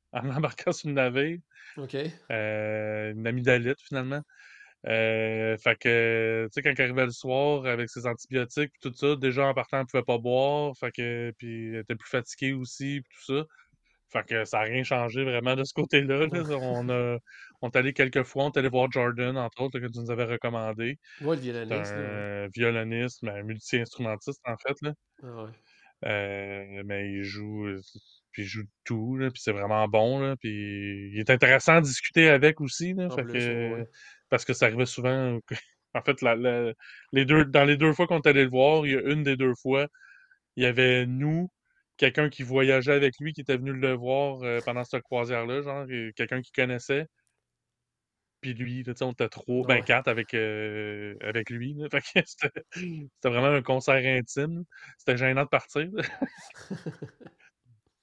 en embarquant sur le navire. OK. Euh, une amygdalite, finalement. Euh, fait que, tu sais, quand il arrivait le soir avec ses antibiotiques et tout ça, déjà en partant, elle pouvait pas boire. Fait que, puis était plus fatigué aussi, puis tout ça. Fait que ça n'a rien changé vraiment de ce côté-là. On, a, est allé quelques fois, on est allé voir Jordan, entre autres, que tu nous avais recommandé. Ouais, le violoniste. Un, Violoniste, mais multi-instrumentiste, en fait. Ah, ouais. Euh, mais il joue il joue tout, c'est vraiment bon, il est intéressant à discuter avec aussi, parce que ça arrivait souvent... en fait, la, les deux, dans les deux fois qu'on est allé le voir, il y a une des deux fois, il y avait nous, quelqu'un qui voyageait avec lui, qui était venu le voir euh, pendant cette croisière-là, genre, quelqu'un qui connaissait, puis lui, on était trop ben quatre avec, euh, avec lui. c'était vraiment un concert intime. C'était gênant de partir.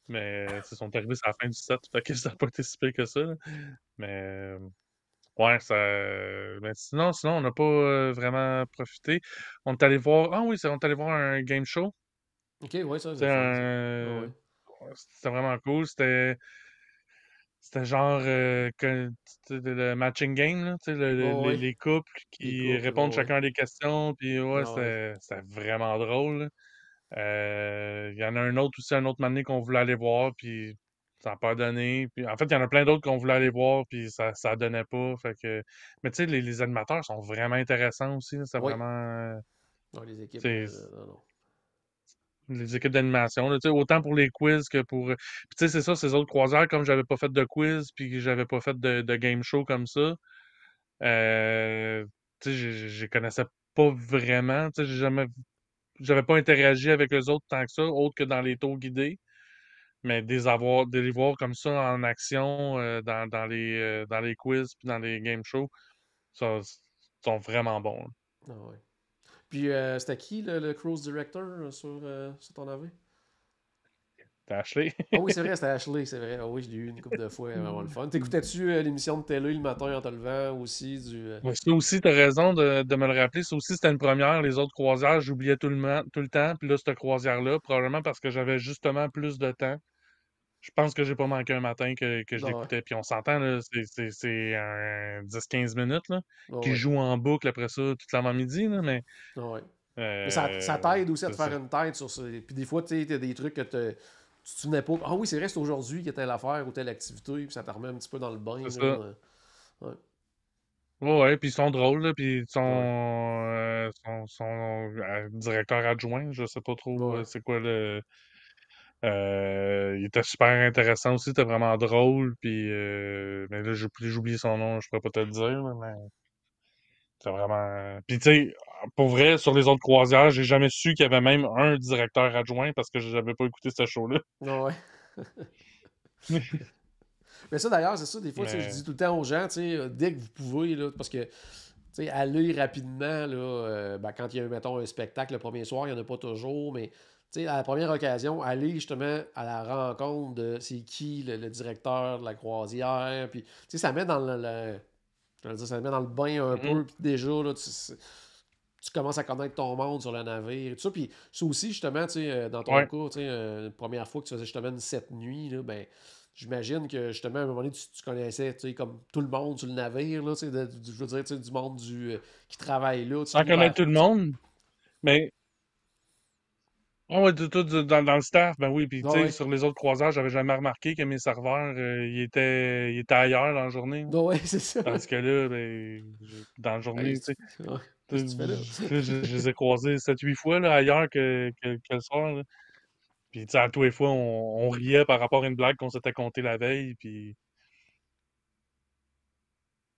Mais ils euh, sont arrivés à la fin du set, fait que ça n'a pas été que ça. Mais euh, ouais, euh, ben, sinon, on n'a pas vraiment profité. On est allé voir. Ah oui, on est allé voir un game show. Ok, ouais, ça. C'était vraiment cool. C'était. C'était genre le matching game, les, couples qui répondent chacun à des questions. Puis ouais, ah, c'était vraiment drôle. Euh, il y en a un autre aussi, un autre mané qu'on voulait aller voir, puis ça n'a pas donné. Puis, en fait, il y en a plein d'autres qu'on voulait aller voir, puis ça ne donnait pas. Fait que... Mais tu sais, les, animateurs sont vraiment intéressants aussi. C'est vraiment. les équipes. d'animation, autant pour les quiz que pour. Euh, puis tu sais, c'est ça, ces autres croiseurs, comme j'avais pas fait de quiz, puis j'avais pas fait de, game show comme ça, euh, tu sais, je connaissais pas vraiment. Tu sais, j'ai jamais j'avais pas interagi avec les autres tant que ça, autre que dans les taux guidés. Mais des avoir, de les voir comme ça en action euh, dans, dans, les, euh, dans les quiz puis dans les game shows, ça, sont vraiment bons. Hein. Ah puis euh, c'était qui le, cruise director sur, sur ton avis? C'était Ashley. oh oui, c'est vrai, c'était Ashley, c'est vrai. Oh oui, je l'ai eu une couple de fois, vraiment le fun. T'écoutais-tu euh, l'émission de télé le matin en te levant aussi? Du, euh... ça aussi, t'as raison de, de, me le rappeler. Ça aussi, c'était une première. Les autres croisières, j'oubliais tout le, tout le temps. Puis là, cette croisière-là, probablement parce que j'avais justement plus de temps. Je pense que j'ai pas manqué un matin que, que je l'écoutais. Puis on s'entend, c'est 10-15 minutes là, qui joue en boucle après ça toute l'avant-midi. Euh, mais ça, ça t'aide aussi à te faire une tête sur ça. Puis des fois, tu sais, t'as des trucs que tu te pas. Ah oui, c'est vrai, c'est aujourd'hui qu'il y a telle affaire ou telle activité, puis ça te remet un petit peu dans le bain. C'est Ouais. puis ils sont drôles, là, puis ils sont, euh, euh, directeur adjoint, je sais pas trop euh, c'est quoi le. il était super intéressant aussi, c'était vraiment drôle, puis. mais là, j'ai oublié son nom, je pourrais pas te le dire, mais. C'est vraiment. Puis tu sais, pour vrai, sur les autres croisières, j'ai jamais su qu'il y avait même un directeur adjoint parce que je n'avais pas écouté ce show-là. Mais ça, d'ailleurs, c'est ça, des fois, je dis tout le temps aux gens, dès que vous pouvez, parce que aller rapidement, là, euh, ben, quand il y a, mettons, un spectacle le premier soir, il n'y en a pas toujours, mais à la première occasion, aller justement à la rencontre de c'est qui le, directeur de la croisière, puis ça met dans le, ça met dans le bain un mm-hmm. peu, puis déjà, tu commences à connaître ton monde sur le navire et tout ça. Puis ça aussi, justement, tu euh, dans ton cours, tu euh, première fois que tu faisais justement une cette nuit, là, ben, j'imagine que justement, à un moment donné, tu, connaissais tu comme tout le monde sur le navire, là, tu je veux dire, du monde du, euh, qui travaille là. tu connais tout le monde, mais. Oui, ah ouais, tout, dans, le staff, ben oui. Puis, tu sur les autres croiseurs, j'avais jamais remarqué que mes serveurs, ils, étaient, ils étaient ailleurs dans la journée. Oui, c'est ça. Parce que là, ben, dans la journée, tu sais je, les ai croisés 7-8 fois là, ailleurs que, que, le soir. Là. à tous les fois, on, on, riait par rapport à une blague qu'on s'était contée la veille. Puis.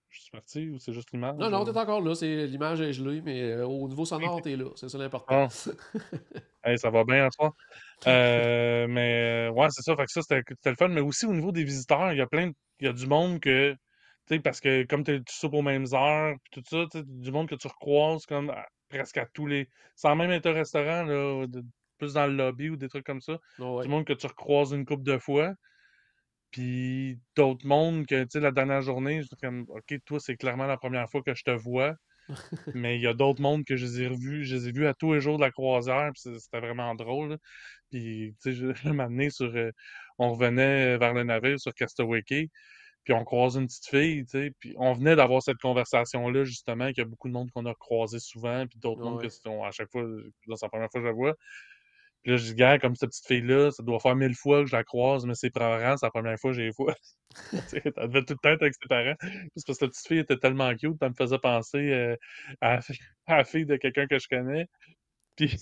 Je suis parti ou c'est juste l'image? Non, non, t'es encore là. C'est... L'image est gelée, mais euh, au niveau sonore, t'es là. C'est ça l'important. Ah. hey, ça va bien en soi. Euh, mais ouais, c'est ça. Fait que ça, c'était, le fun. Mais aussi au niveau des visiteurs, il y a plein il y a du monde que parce que comme tu soupes aux mêmes heures, puis tout ça, du monde que tu recroises comme presque à tous les. Sans même être un restaurant, plus dans le lobby ou des trucs comme ça. Oh, du monde que tu recroises une couple de fois. Puis d'autres mondes que, tu sais, la dernière journée, je comme, OK, toi, c'est clairement la première fois que je te vois. mais il y a d'autres mondes que je les ai vus à tous les jours de la croisière. c'était vraiment drôle. Puis, tu sais, je, sur. Euh, on revenait euh, vers le navire sur Castaway Key puis on croise une petite fille, tu sais, puis on venait d'avoir cette conversation-là, justement, qu'il y a beaucoup de monde qu'on a croisé souvent, puis d'autres monde que on, à chaque fois, dans c'est la première fois que je la vois. Puis là, je dis, gars, comme cette petite fille-là, ça doit faire mille fois que je la croise, mais c'est probablement c'est la première fois que j'ai vois. elle devait tout le temps être avec ses parents. C'est parce que la petite fille était tellement cute, ça me faisait penser euh, à, la fille de quelqu'un que je connais. Puis, tu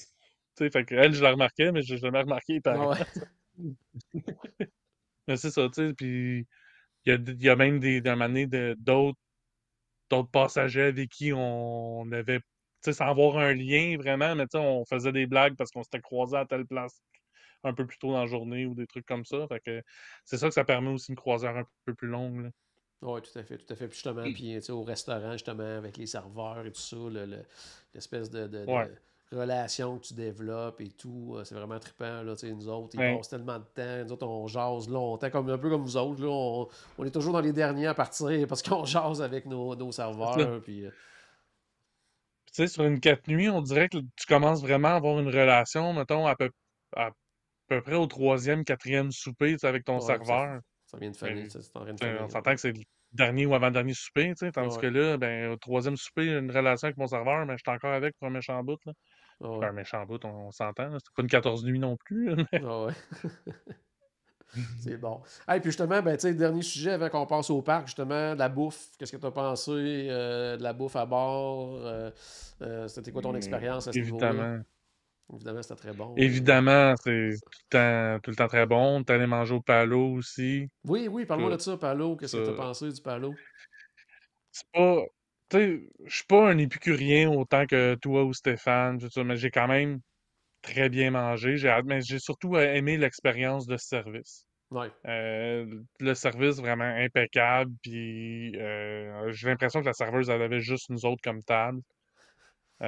sais, fait elle, je la remarquais, mais je n'ai jamais remarqué les ah parents. mais c'est ça, tu sais, puis il y a, même, même des, d'autres, d'autres passagers avec qui on, on avait, sans avoir un lien vraiment, mais tu on faisait des blagues parce qu'on s'était croisé à telle place un peu plus tôt dans la journée ou des trucs comme ça. Fait que c'est ça que ça permet aussi une croisière un peu plus longue. Oui, tout à fait, tout à fait. Puis justement, puis, au restaurant, justement, avec les serveurs et tout ça, l'espèce de relations que tu développes et tout. Euh, c'est vraiment trippant. Là, nous autres, ils passent tellement de temps. Nous autres, on jase longtemps, comme, un peu comme vous autres. Là, on, est toujours dans les derniers à partir parce qu'on jase avec nos, nos serveurs. Euh, puis, tu sais, sur une quatre nuits, on dirait que tu commences vraiment à avoir une relation, mettons, à peu, à peu près au troisième, quatrième souper avec ton serveur. Ça, vient de famille, ben, ça, en de ben, famille On s'entend que c'est le dernier ou avant-dernier souper, tu sais, tandis que là, ben, au troisième souper, une relation avec mon serveur, mais je suis encore avec pour un méchant bout ouais. un méchant bout, on, s'entend. C'est pas une 14 nuits non plus. Ah ouais. c'est bon. Et puis justement, ben, dernier sujet avant qu'on passe au parc, justement, la bouffe. Qu'est-ce que tu as pensé euh, de la bouffe à bord? Euh, euh, c'était quoi ton hmm, expérience à ce niveau-là? Évidemment. Évidemment, c'était très bon. Évidemment, c'est tout, le, temps, très bon. Tu allé manger au palo aussi. Oui, oui, parle-moi de ça, palo. Qu'est-ce que tu as pensé du palo? C'est pas tu sais, je suis pas un épicurien autant que toi ou Stéphane, mais j'ai quand même très bien mangé. J'ai, mais j'ai surtout euh, aimé l'expérience de service. Euh, le service vraiment impeccable, puis euh, j'ai l'impression que la serveuse, elle avait juste nous autres comme table. puis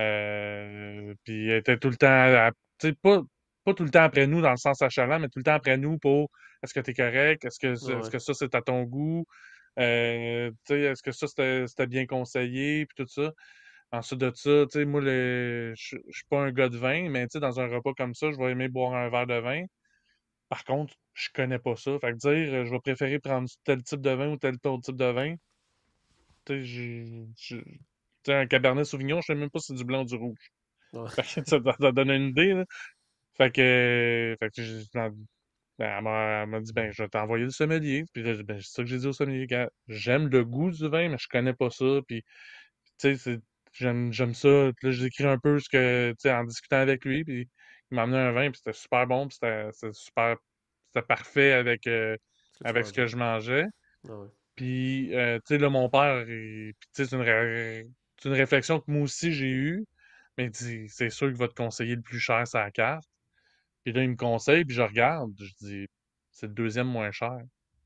elle était tout le temps, pas, tout le temps après nous dans le sens achalant, mais tout le temps après nous pour est-ce que tu es correct, est-ce que, est-ce que ça c'est à ton goût, euh, est-ce que ça, c'était bien conseillé, puis tout ça. Ensuite de ça, tu sais, moi, je suis pas un gars de vin, mais dans un repas comme ça, je vais aimer boire un verre de vin. Par contre, je connais pas ça. Fait dire, euh, je vais préférer prendre tel type de vin ou tel autre type de vin. un cabernet sauvignon, je sais même pas si c'est du blanc ou du rouge. ça, donne une idée. fait que ben, elle m'a, dit, ben, je vais t'envoyer le sommelier. Puis ben, c'est ça que j'ai dit au sommelier, j'aime le goût du vin, mais je connais pas ça. Puis, tu sais, j'aime, ça. j'ai écrit un peu ce que, tu sais, en discutant avec lui. Puis, il m'a amené un vin, puis c'était super bon, c'était, super, c'était parfait avec, euh, avec ce que je mangeais. Ah puis, euh, tu sais, là, mon père, c'est, une réflexion que moi aussi j'ai eue, mais c'est sûr que votre conseiller le plus cher la carte. Puis là, il me conseille, puis je regarde. Je dis, c'est le deuxième moins cher.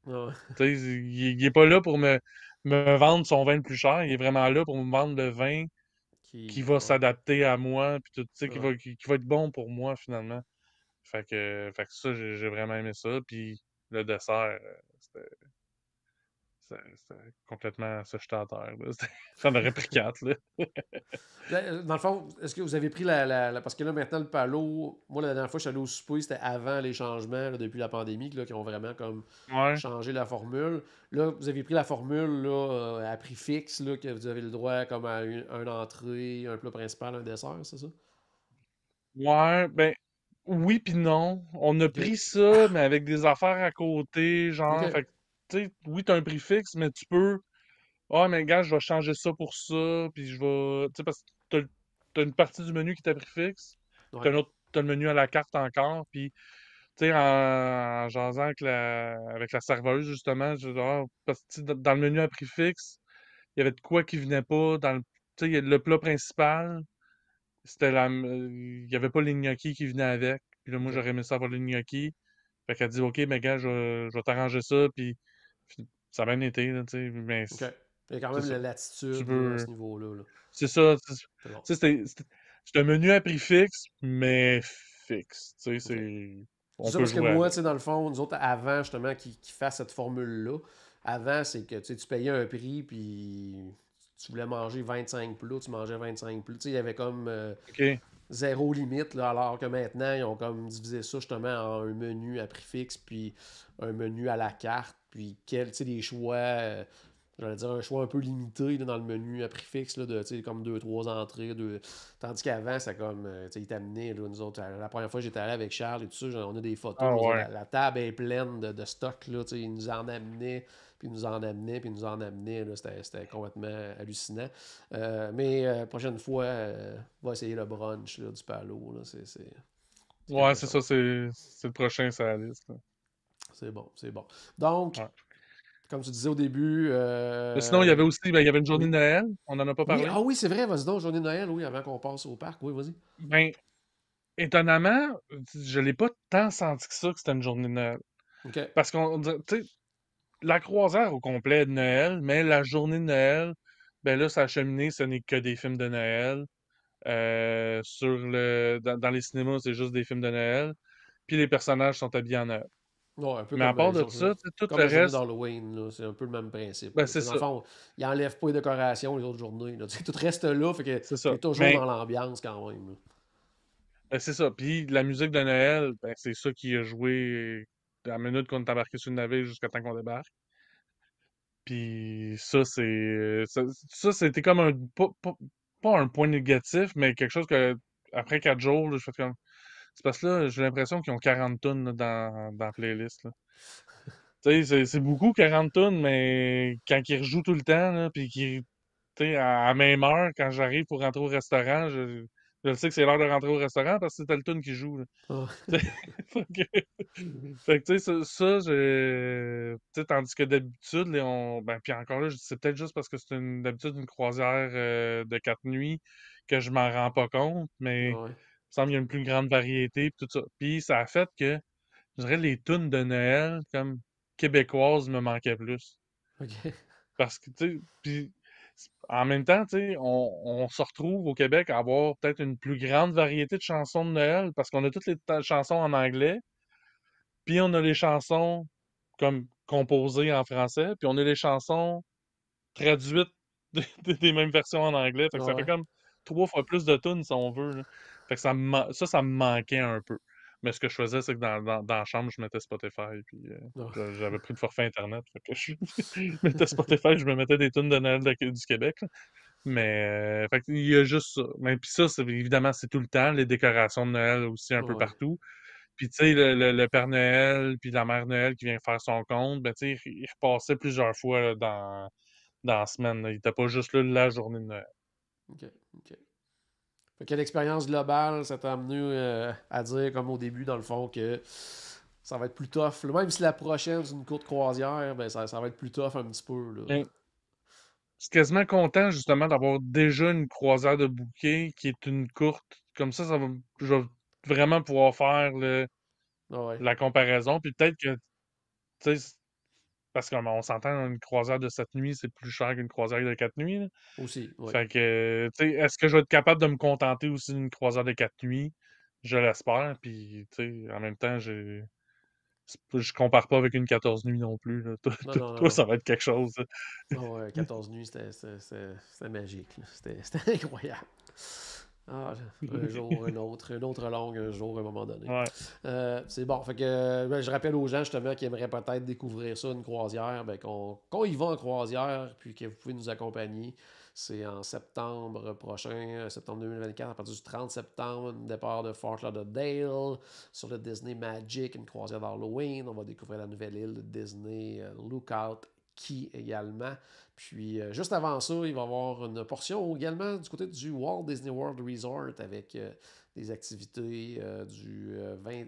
Ouais. Il n'est pas là pour me, me vendre son vin le plus cher. Il est vraiment là pour me vendre le vin qui, va s'adapter à moi, puis tout, sais, qui, va, qui, va être bon pour moi, finalement. Fait que, ça, j'ai vraiment aimé ça. Puis le dessert, euh, c'était... C'était complètement se jeter à terre. Ça en aurait pris quatre. Là. Ben, euh, dans le fond, est-ce que vous avez pris la, la, Parce que là, maintenant, le palo, moi, la dernière fois, je suis allé au souper, c'était avant les changements depuis la pandémie là, qui ont vraiment comme changé la formule. Là, vous avez pris la formule là, euh, à prix fixe, là, que vous avez le droit comme à une, entrée, un plat principal, un dessert, c'est ça? Ouais, ben, oui puis non. On a pris ça, mais avec des affaires à côté, genre oui, tu as un prix fixe, mais tu peux. Ah, oh, mais gars, je vais changer ça pour ça, puis je vais. Tu sais, parce que tu as, une partie du menu qui est à prix fixe, ouais. tu as, le menu à la carte encore, puis. Tu sais, en, jasant avec la, serveuse, justement, je, ah, parce que dans le menu à prix fixe, il y avait de quoi qui venait pas. Dans sais, le plat principal, c'était la. Il n'y avait pas les gnocchis qui venaient avec. Puis là, moi, j'aurais aimé ça avoir les gnocchis. Fait qu'elle dit, OK, mais gars, je, je vais t'arranger ça. Puis ça a même été, tu sais. Mais Il y a quand même la latitude à ce niveau-là. C'est ça. C'est un menu à prix fixe, mais fixe. c'est. ça, parce que moi, tu sais, dans le fond, nous autres, avant justement qu'ils fassent cette formule-là, avant, c'est que tu payais un prix, puis tu voulais manger 25 plus, tu mangeais 25 plus. il y avait comme euh, zéro limite, alors que maintenant, ils ont comme divisé ça justement en un menu à prix fixe, puis un menu à la carte, puis, quel, des choix, euh, j'allais dire un choix un peu limité dans le menu à prix fixe, de, comme deux, trois entrées. Tandis qu'avant, ça comme, euh, il t'amenait, nous autres, euh, la première fois j'étais allé avec Charles et tout ça, on a des photos, ah, la, table est pleine de, stock, là, il nous en amenait puis nous en amenait, puis nous en amenait. C'était complètement hallucinant. mais prochaine fois, on va essayer le brunch du palo. Là. ouais, c'est ça, c'est le prochain sur c'est bon, c'est bon. Donc, comme tu disais au début. Euh, sinon, il y avait aussi ben, il y avait une journée de Noël, on n'en a pas parlé. Ah oui, c'est vrai, vas-y donc, journée de Noël, oui, avant qu'on passe au parc, oui, vas-y. Ben, étonnamment, je ne l'ai pas tant senti que ça que c'était une journée de Noël. Parce qu'on tu sais, la croisière au complet est de Noël, mais la journée de Noël, ben là, a cheminé, ce n'est que des films de Noël. Euh, sur le, dans, dans les cinémas, c'est juste des films de Noël. Puis les personnages sont habillés en Noël un peu mais comme à part euh, de ça, tout le reste. d'Halloween, c'est un peu le même principe. Ben, c'est Fond, ils enlèvent pas les décorations les autres journées. Tout reste là, fait que c'est toujours dans l'ambiance quand même. Ben, c'est ça. Puis la musique de Noël, ben, c'est ça qui a joué la minute qu'on est embarqué sur le navire jusqu'à temps qu'on débarque. Puis ça, c'est. Ça, c'était comme un. Pas, pas, un point négatif, mais quelque chose que, après quatre jours, je fais comme. C'est parce que là, j'ai l'impression qu'ils ont 40 tonnes dans, la playlist. tu c'est beaucoup 40 tonnes, mais quand ils rejouent tout le temps, puis qu'ils. à, à même heure, quand j'arrive pour rentrer au restaurant, je, je sais que c'est l'heure de rentrer au restaurant parce que c'est tel qui joue. jouent. Ah. fait que, tu sais, ça, tandis que d'habitude, on... ben, puis encore là, c'est peut-être juste parce que c'est une... d'habitude une croisière euh, de quatre nuits que je m'en rends pas compte, mais semble qu'il y a une plus grande variété, puis tout ça. Puis ça a fait que, je dirais, les tunes de Noël, comme québécoises, me manquaient plus. Parce que, tu sais, puis en même temps, tu sais, on, se retrouve au Québec à avoir peut-être une plus grande variété de chansons de Noël, parce qu'on a toutes les chansons en anglais, puis on a les chansons comme composées en français, puis on a les chansons traduites des mêmes versions en anglais. Fait ça ah fait comme trois fois plus de tunes si on veut ça, ça, me manquait un peu. Mais ce que je faisais, c'est que dans, la chambre, je mettais Spotify. Euh, oh. j'avais pris le forfait Internet. je, mettais Spotify, je me mettais des tunes de Noël du Québec. Mais euh, il y a juste ça. Mais puis ça, évidemment, c'est tout le temps. Les décorations de Noël aussi un peu partout. Puis tu sais, le, Père Noël, puis la Mère Noël qui vient faire son compte, ben il, repassait plusieurs fois dans, la semaine. Il n'était pas juste là la journée de Noël. OK, OK. Quelle expérience globale ça t'a amené euh, à dire, comme au début, dans le fond, que ça va être plus tough. Même si la prochaine, c'est une courte croisière, ben, ça, va être plus tough un petit peu. Ben, je suis quasiment content, justement, d'avoir déjà une croisière de bouquet qui est une courte. Comme ça, ça va, vraiment pouvoir faire le, ah la comparaison. Puis peut-être que parce qu'on s'entend, une croisière de 7 nuits, c'est plus cher qu'une croisière de quatre nuits. Aussi, oui. est-ce que je vais être capable de me contenter aussi d'une croisière de quatre nuits? Je l'espère. Puis, tu en même temps, j'ai je compare pas avec une 14 nuits non plus. Toi, ça va être quelque chose. Hein. Oui, 14 nuits, c'était magique. C'était incroyable. Ah, un jour, un autre, une autre long un jour, à un moment donné. Euh, c'est bon. Fait euh, ben, je rappelle aux gens justement qui aimeraient peut-être découvrir ça, une croisière, ben, qu'on y va en croisière, puis que vous pouvez nous accompagner. C'est en septembre prochain, euh, septembre 2024, à partir du 30 septembre, départ de Fort Lauderdale sur le Disney Magic, une croisière d'Halloween. On va découvrir la nouvelle île de Disney Lookout qui également. Puis euh, juste avant ça, il va y avoir une portion également du côté du Walt Disney World Resort avec euh, des activités euh, du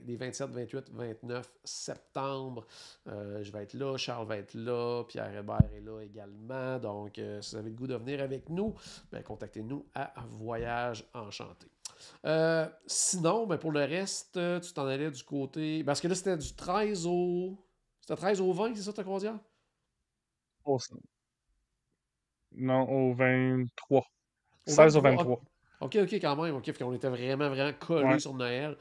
des 27, 28, 29 septembre. je vais être là, Charles va être là, Pierre Hébert est là également. Donc, si vous avez le goût de venir avec nous, ben, contactez-nous à Voyage Enchanté. sinon, ben, pour le reste, tu t'en allais du côté. Parce que là, c'était du 13 au. C'était 13 au 20, c'est ça ta croisière? Non, au 23. 16 au 23. OK, OK, quand même. OK, qu'on était vraiment, vraiment collés sur Noël.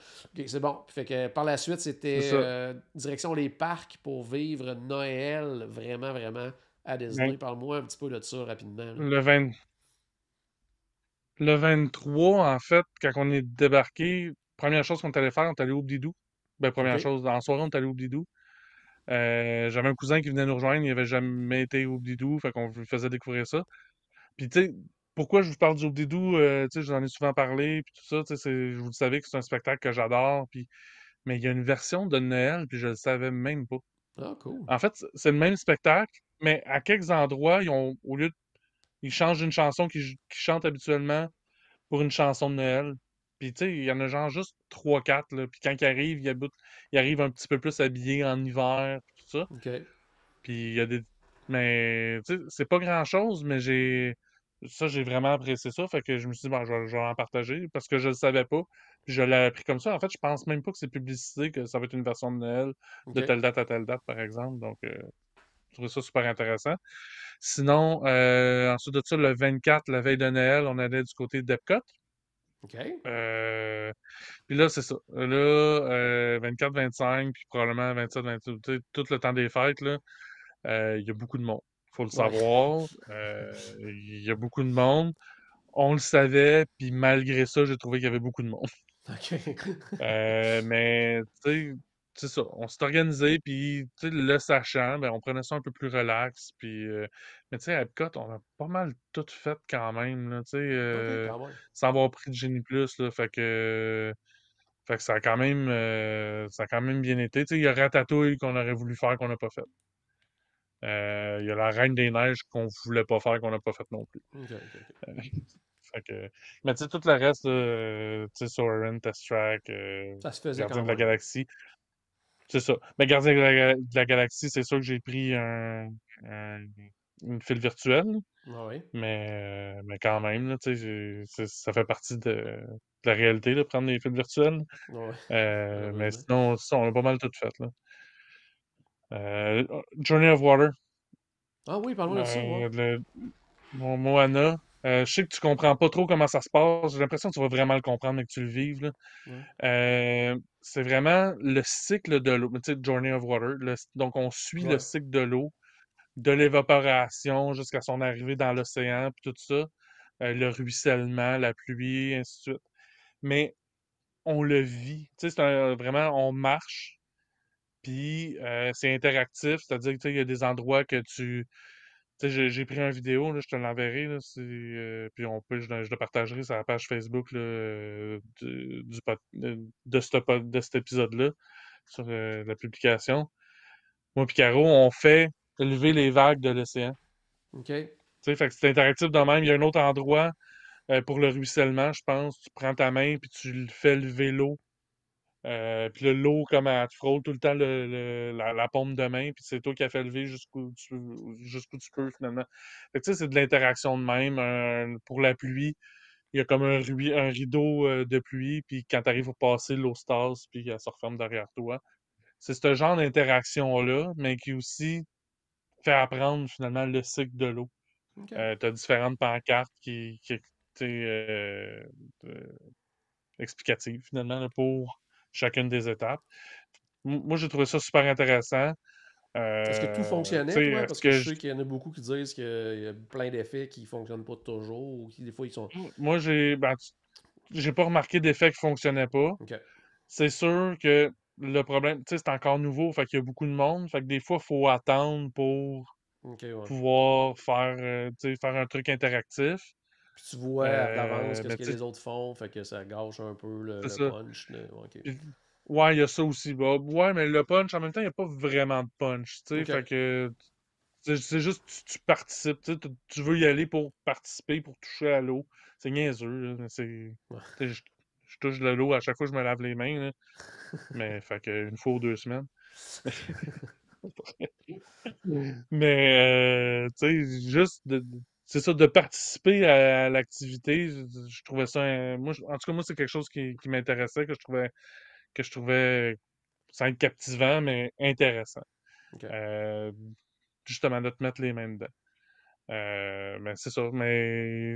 c'est bon. Fait que par la suite, c'était euh, direction les parcs pour vivre Noël vraiment, vraiment à Disney. Parle-moi un petit peu de ça rapidement. Le 20... Le 23, en fait, quand on est débarqué, première chose qu'on allait faire, on est allé au Bidou. Ben, première chose, en soirée, on est allé au Bidou. Euh, j'avais un cousin qui venait nous rejoindre, il n'avait jamais été au Bidou, fait qu'on lui faisait découvrir ça. Puis tu sais, pourquoi je vous parle du Bidou, euh, tu sais, j'en ai souvent parlé, puis tout ça, tu sais, je vous le savais que c'est un spectacle que j'adore, puis... Mais il y a une version de Noël, puis je le savais même pas. Ah, cool. En fait, c'est le même spectacle, mais à quelques endroits, ils ont, au lieu de... Ils changent une chanson qu'ils chantent habituellement pour une chanson de Noël. Puis, tu sais, il y en a genre juste 3-4, là. Puis quand ils arrivent, ils, arrivent un petit peu plus habillés en hiver, tout ça. OK. Puis il y a des... Mais, tu sais, c'est pas grand-chose, mais j'ai... Ça, j'ai vraiment apprécié ça. Fait que je me suis dit, bon, je vais, en partager parce que je le savais pas. je l'ai appris comme ça. En fait, je pense même pas que c'est publicité, que ça va être une version de Noël de telle date à telle date, par exemple. Donc, euh, je ça super intéressant. Sinon, euh, ensuite de ça, le 24, la veille de Noël, on allait du côté d'Epcot. OK. Euh, puis là, c'est ça. Là, euh, 24-25, puis probablement 27-28, tout le temps des fêtes, euh, il y a beaucoup de monde. Il faut le savoir. Euh, il y a beaucoup de monde. On le savait, puis malgré ça, j'ai trouvé qu'il y avait beaucoup de monde. OK. mais, tu sais, on s'est organisé, puis le sachant, ben, on prenait ça un peu plus relax. Puis, euh, mais tu sais, à Epcot, on a pas mal tout fait quand même, là, euh, sans avoir pris de génie plus. Là, fait que, fait que ça, a quand même, euh, ça quand même bien été. Il y a Ratatouille qu'on aurait voulu faire qu'on n'a pas fait. Il y a la Reine des Neiges qu'on voulait pas faire qu'on n'a pas fait non plus. Que... Mais tu sais, tout le reste, Test Track, de la Galaxie, c'est ça. Mais Gardien de la, Galaxie, c'est sûr que j'ai pris un, une file virtuelle. Ah mais, euh, mais quand même, ça fait partie de, la réalité de prendre des files virtuelles. Ah euh, mais Sinon, on a pas mal tout fait. Là. Euh, Journey of Water. Ah oui, parle-moi de ça. mon Moana, euh, je sais que tu comprends pas trop comment ça se passe. J'ai l'impression que tu vas vraiment le comprendre et que tu le vives. Euh, c'est vraiment le cycle de l'eau. Tu sais, Journey of Water. donc, on suit le cycle de l'eau, de l'évaporation jusqu'à son arrivée dans l'océan, puis tout ça. Euh, le ruissellement, la pluie, et ainsi de suite. Mais on le vit. Tu sais, c'est vraiment, on marche puis c'est interactif, c'est-à-dire qu'il y a des endroits que tu j'ai pris un vidéo, je te l'enverrai, euh, puis on peut, je, le- partagerai sur la page Facebook euh, euh, de, cet épisode-là, sur la publication. Moi Picaro Caro, on fait lever les vagues de l'océan. OK? c'est interactif de même. Il y a un autre endroit pour le ruissellement, je pense. Tu prends ta main puis tu fais lever l'eau euh, puis l'eau, comme elle te tout le temps la, la, de main, puis c'est toi qui as fait lever jusqu'où tu, jusqu'où peux finalement. Fait tu sais, c'est de l'interaction de même. pour la pluie, il y a comme un, rideau euh, de pluie, puis quand tu arrives à passer, l'eau se tasse, puis elle se referme derrière toi. C'est ce genre d'interaction-là, mais qui aussi fait apprendre finalement le cycle de l'eau. Euh, tu as différentes pancartes qui, qui euh, explicatives finalement pour chacune des étapes. moi, j'ai trouvé ça super intéressant. Est-ce que tout euh, fonctionnait, toi? Euh, Parce que, je sais qu'il y en a beaucoup qui disent qu'il y a plein d'effets qui ne fonctionnent pas toujours ou qui, des fois, ils sont. Moi, j'ai ben, j'ai pas remarqué d'effets qui ne fonctionnaient pas. C'est sûr que le problème, c'est encore nouveau, fait qu'il y a beaucoup de monde. Fait des fois, il faut attendre pour pouvoir faire, euh, faire un truc interactif tu vois d'avance euh, ce ben, que les autres font, fait que ça gâche un peu le, punch. Ouais, il y a ça aussi, Bob. Ouais, mais le punch, en même temps, il n'y a pas vraiment de punch. tu sais Fait que c'est juste tu, tu participes. Tu, tu, veux y aller pour participer, pour toucher à l'eau. C'est niaiseux. je, touche de l'eau à chaque fois que je me lave les mains. Mais fait que une fois ou deux semaines. Mais euh, tu sais, juste de, c'est ça, de participer à, l'activité, je, trouvais ça. Euh, en tout cas, moi, c'est quelque chose qui, m'intéressait, que je trouvais, que je trouvais, sans euh, être captivant, mais intéressant. Euh, justement, de te mettre les mains dedans. mais c'est ça, mais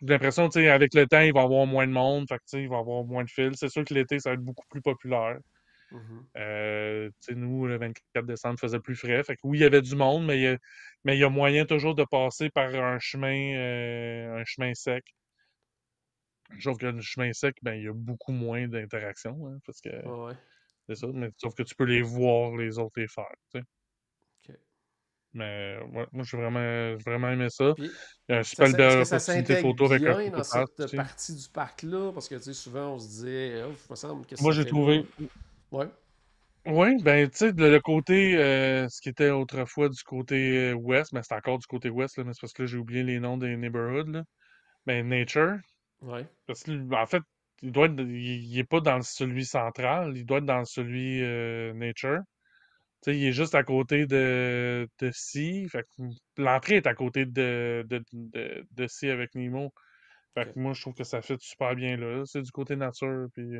j'ai l'impression, tu avec le temps, il va y avoir moins de monde, fait il va y avoir moins de fils. C'est sûr que l'été, ça va être beaucoup plus populaire. Mm nous, le 24 décembre, faisait plus frais. Fait que oui, il y avait du monde, mais il y a, mais il y a moyen toujours de passer par un chemin, euh, un chemin sec. Sauf que le chemin sec, ben, il y a beaucoup moins d'interactions. Hein, parce que c'est ça. Mais, sauf que tu peux les voir, les autres les faire. Mais ouais, moi, j'ai vraiment, vraiment aimé ça. Puis, il y a un super de photo avec un dans cette partie du parc-là, parce que souvent, on se dit, oh, me semble que Moi, j'ai trouvé. Ouais. Oui, ben tu sais, le, côté, euh, ce qui était autrefois du côté euh, ouest, mais ben, c'est encore du côté ouest, là, mais c'est parce que j'ai oublié les noms des neighborhoods, là. Ben, Nature. Ouais. Parce que, en fait, il doit être, il, est pas dans celui central, il doit être dans celui euh, Nature. Tu sais, il est juste à côté de, de C. Fait l'entrée est à côté de, de, de, avec Nemo. Fait que moi, je trouve que ça fait super bien là. C'est du côté nature, puis...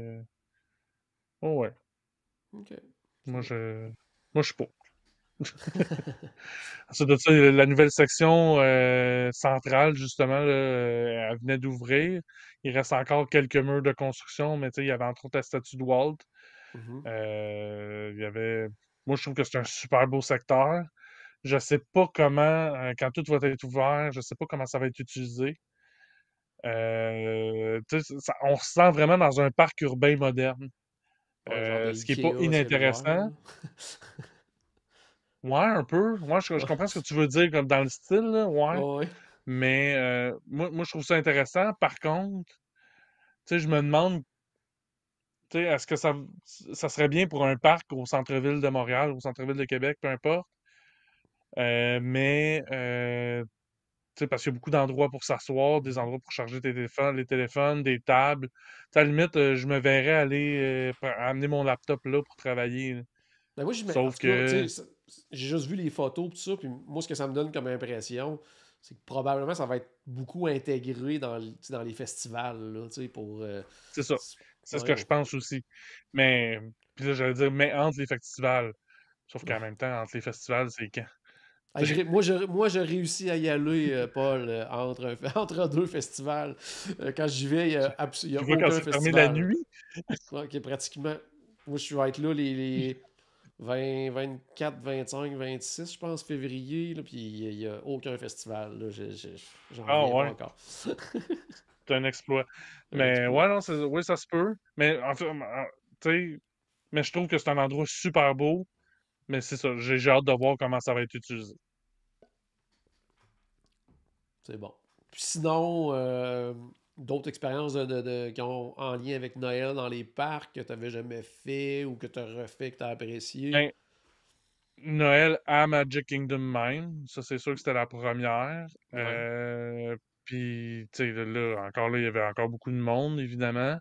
Oh ouais. Moi, je, moi, je suis pour. la nouvelle section euh, centrale, justement, euh, elle venait d'ouvrir. Il reste encore quelques murs de construction, mais il y avait entre autres la statue de Walt. Mm-hmm. Euh, il y avait... Moi, je trouve que c'est un super beau secteur. Je ne sais pas comment, quand tout va être ouvert, je ne sais pas comment ça va être utilisé. on se sent vraiment dans un parc urbain moderne. Euh, ce qui n'est pas inintéressant. ouais, un peu. Moi, je, comprends ce que tu veux dire comme dans le style. Ouais. Mais euh, moi, je trouve ça intéressant. Par contre, je me demande est-ce que ça, ça serait bien pour un parc au centre-ville de Montréal, au centre-ville de Québec, peu importe. Euh, mais parce qu'il y a beaucoup d'endroits pour s'asseoir, des endroits pour charger tes téléphones, les téléphones, des tables. à la limite, euh, je me verrais aller euh, amener mon laptop là pour travailler. Ben, moi, que. J'ai juste vu les photos tout ça, puis moi, ce que ça me donne comme impression, c'est que probablement ça va être beaucoup intégré dans, dans les festivals. pour, euh, c'est ça. C'est ce que je pense aussi. Mais, puis là, j'allais dire, mais entre les festivals. Sauf qu'en même temps, entre les festivals, c'est quand? moi, je, moi, réussis à y aller, euh, Paul, euh, entre, entre deux festivals. Euh, quand j'y vais, il n'y a, y a aucun festival. la nuit? ok, pratiquement. Moi, je vais être là les, 20, 24, 25, 26, je pense, février. puis il n'y a, aucun festival. Là, j'en ah, pas encore. c'est un exploit. Mais ouais, non, oui, ça se peut. Mais en fait, ah, mais je trouve que c'est un endroit super beau. Mais c'est ça, j'ai hâte de voir comment ça va être utilisé. C'est bon. Sinon, euh, d'autres expériences de, en lien avec Noël dans les parcs que tu n'avais jamais fait ou que tu as refait, que tu as apprécié? Ben, Noël à Magic Kingdom Mine, ça c'est sûr que c'était la première. Euh, puis, tu sais, là, encore là, il y avait encore beaucoup de monde, évidemment.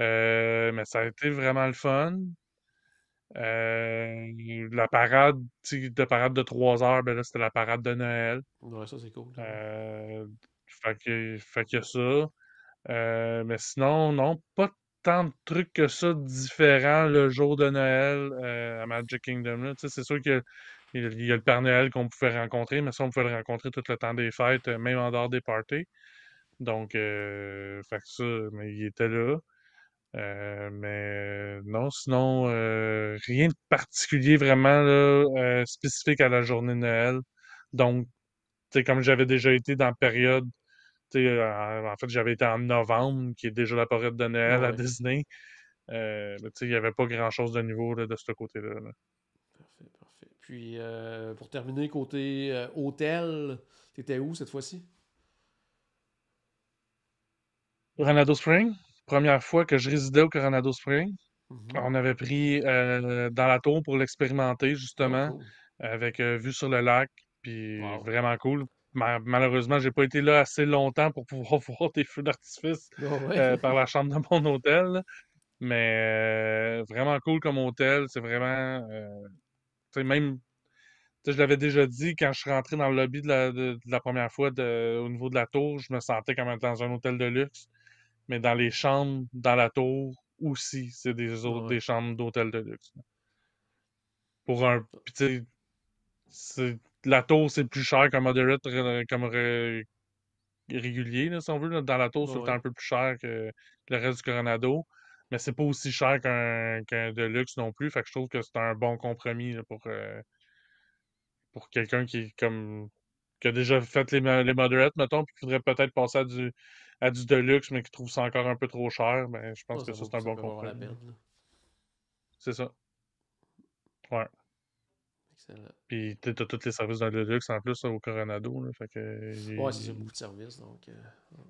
Euh, mais ça a été vraiment le fun. Euh, la parade, la parade de 3 heures, ben c'était la parade de Noël. Ouais, ça, c'est cool. Euh, fait que, ça. Euh, mais sinon, non, pas tant de trucs que ça différents le jour de Noël à Magic Kingdom. C'est sûr qu'il y a le Père Noël qu'on pouvait rencontrer, mais ça, on pouvait le rencontrer tout le temps des fêtes, même en dehors des parties. Donc, fait ça, mais il était là. Euh, mais euh, non, sinon, euh, rien de particulier vraiment spécifique à la journée de Noël. Donc, comme j'avais déjà été dans la période, en, fait, j'avais été en novembre, qui est déjà la période de ah Noël à Disney. mais il n'y avait pas grand-chose de nouveau de ce côté-là. Parfait, parfait. Puis, pour terminer, côté hôtel, étais où cette fois-ci? Renato Spring? première fois que je résidais au Coronado Spring, mm-hmm. On avait pris euh, dans la tour pour l'expérimenter, justement, oh, avec euh, vue sur le lac, puis vraiment cool. malheureusement, j'ai pas été là assez longtemps pour pouvoir voir des feux d'artifice oh, euh, par la chambre de mon hôtel. Mais vraiment cool comme hôtel. C'est vraiment. même. je l'avais déjà dit quand je suis rentré dans le lobby de la, première fois au niveau de la tour, je me sentais comme dans un hôtel de luxe mais dans les chambres, dans la tour, aussi, c'est des chambres d'hôtel de luxe. Pour un. petit ah. la tour, c'est plus cher qu'un moderate, euh, comme régulier, si on veut. Dans la tour, c'est un peu plus cher que le reste du Coronado. Mais c'est pas aussi cher qu'un de luxe non plus. Fait que je trouve que c'est un bon compromis pour, euh, pour quelqu'un qui comme a déjà fait les, les moderates, mettons, puis qui voudrait peut-être passer à du, à du deluxe, mais qui trouve ça encore un peu trop cher, ben, je pense que ça, c'est un bon compromis. C'est ça. Ouais. Excellent. Puis t'as tous les services dans Deluxe, luxe en plus au Coronado. Ouais, c'est beaucoup de services, donc euh,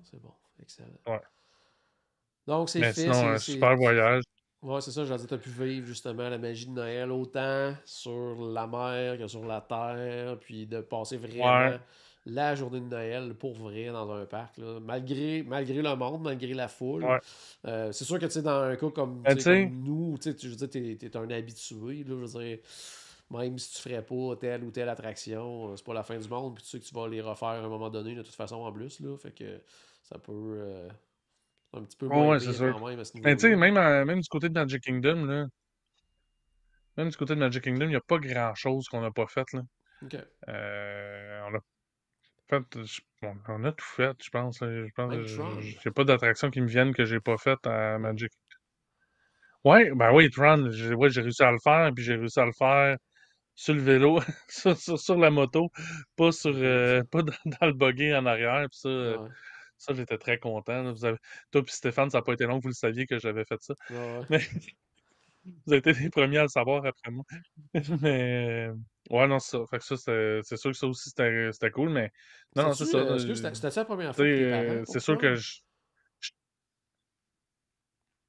c'est bon. Excellent. Ouais. Donc c'est fait. Sinon, un super voyage. Ouais, c'est ça, j'aurais tu t'as pu vivre justement la magie de Noël autant sur la mer que sur la terre, puis de passer vraiment la journée de Noël pour vrai dans un parc, Malgré, malgré le monde, malgré la foule. Euh, c'est sûr que tu sais, dans un cas comme, ben, nous, tu es t'es, un habitué, je veux dire même si tu ferais pas telle ou telle attraction, euh, c'est pas la fin du monde, puis tu sais que tu vas les refaire à un moment donné de toute façon en plus là, fait que ça peut euh, un petit peu moins ouais, c'est sûr. même Mais ben, tu sais même, du côté de Magic Kingdom là, même du côté de Magic Kingdom, il n'y a pas grand chose qu'on n'a pas fait là. on a fait, euh, on a tout fait, je pense. Je pense ah, euh, j'ai pas d'attraction qui me viennent que j'ai pas faite à Magic. Ouais, ben oui, Tron, j'ai réussi à le faire, puis j'ai réussi à le faire sur le vélo, sur, la moto, pas euh, dans, le buggy en arrière. Puis ça, j'étais très content. Toi et Stéphane, ça n'a pas été long, vous le saviez que j'avais fait ça. Vous avez été les premiers à le savoir après moi. mais euh, ouais, non, c'est ça. Fait que ça, c'est sûr que ça aussi, euh, c'était cool, mais. Non, non, c'est ça. Euh, la première fois? C'est sûr que je.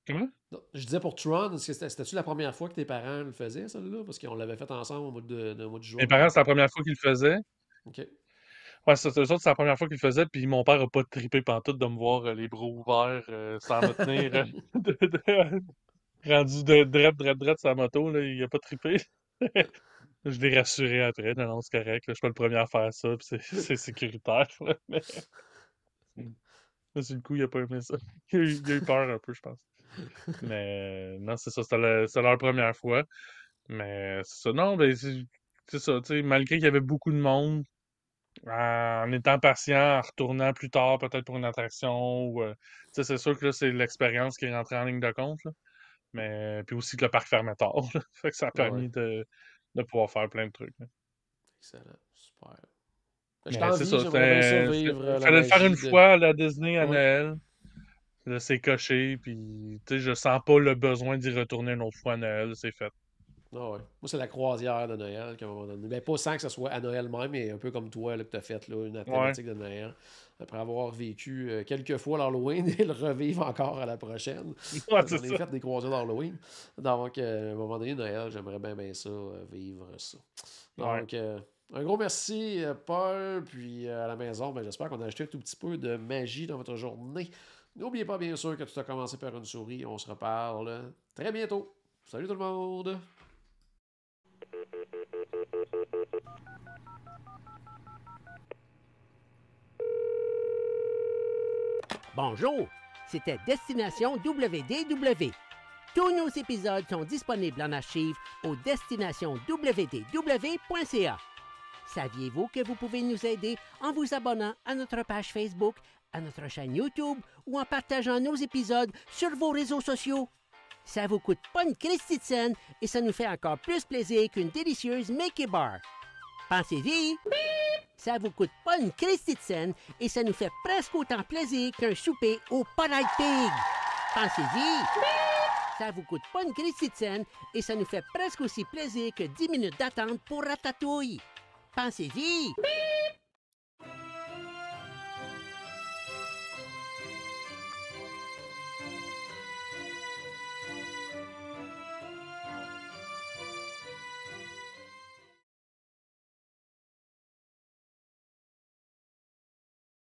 Comment? Je disais pour Tron, c'était-tu la première fois que tes parents le faisaient, celle-là? Parce qu'on l'avait fait ensemble au mois de, mois de juin. Mes parents, c'est la première fois qu'ils le faisaient. OK. Ouais, c'est c'est la première fois qu'ils le faisait, puis mon père n'a pas trippé pantoute de me voir les bras ouverts sans me tenir de, rendu de drap, drap sur sa moto, là, il a pas trippé. je l'ai rassuré après. Non, non, c'est correct. je suis pas le premier à faire ça, c'est sécuritaire. mais... mais le coup, il a pas aimé ça. Il a, eu, peur un peu, je pense. Mais non, c'est ça. C'était leur première fois. Mais c'est ça. Non, ben, c'est ça. Malgré qu'il y avait beaucoup de monde, en étant patient, en retournant plus tard, peut-être pour une attraction, euh, c'est sûr que c'est l'expérience qui est rentrée en ligne de compte. Mais puis aussi que le parc ferme tard. fait que ça a ah permis de, pouvoir faire plein de trucs. Excellent. Super. Je ça. Euh, fallait le faire une fois à la Disney à Noël. Là, c'est coché, puis je sens pas le besoin d'y retourner une autre fois à Noël, c'est fait non ah oui. Moi, c'est la croisière de Noël moment ben, pas sans que ce soit à Noël même, mais un peu comme toi là, que tu as fait là, une thématique de Noël. Après avoir vécu euh, quelques fois l'Halloween et le revivre encore à la prochaine. on a fait des croisières d'Halloween. Donc, euh, à un moment donné, Noël, j'aimerais bien, bien ça, euh, vivre ça. Donc, un gros merci, Paul. Puis à la maison, ben, j'espère qu'on a acheté un tout petit peu de magie dans votre journée. N'oubliez pas, bien sûr, que tu a commencé par une souris. On se reparle très bientôt. Salut tout le monde! Bonjour, c'était Destination WDW. Tous nos épisodes sont disponibles en archive au www.ca. Saviez-vous que vous pouvez nous aider en vous abonnant à notre page Facebook, à notre chaîne YouTube ou en partageant nos épisodes sur vos réseaux sociaux? Ça vous coûte pas une Christie de scène et ça nous fait encore plus plaisir qu'une délicieuse Mickey Bar. Pensez-y! Ça vous coûte pas une crise de scène et ça nous fait presque autant plaisir qu'un souper au pan Pig. Pensez-y! Ça vous coûte pas une crise de scène et ça nous fait presque aussi plaisir que 10 minutes d'attente pour Ratatouille. Pensez-y!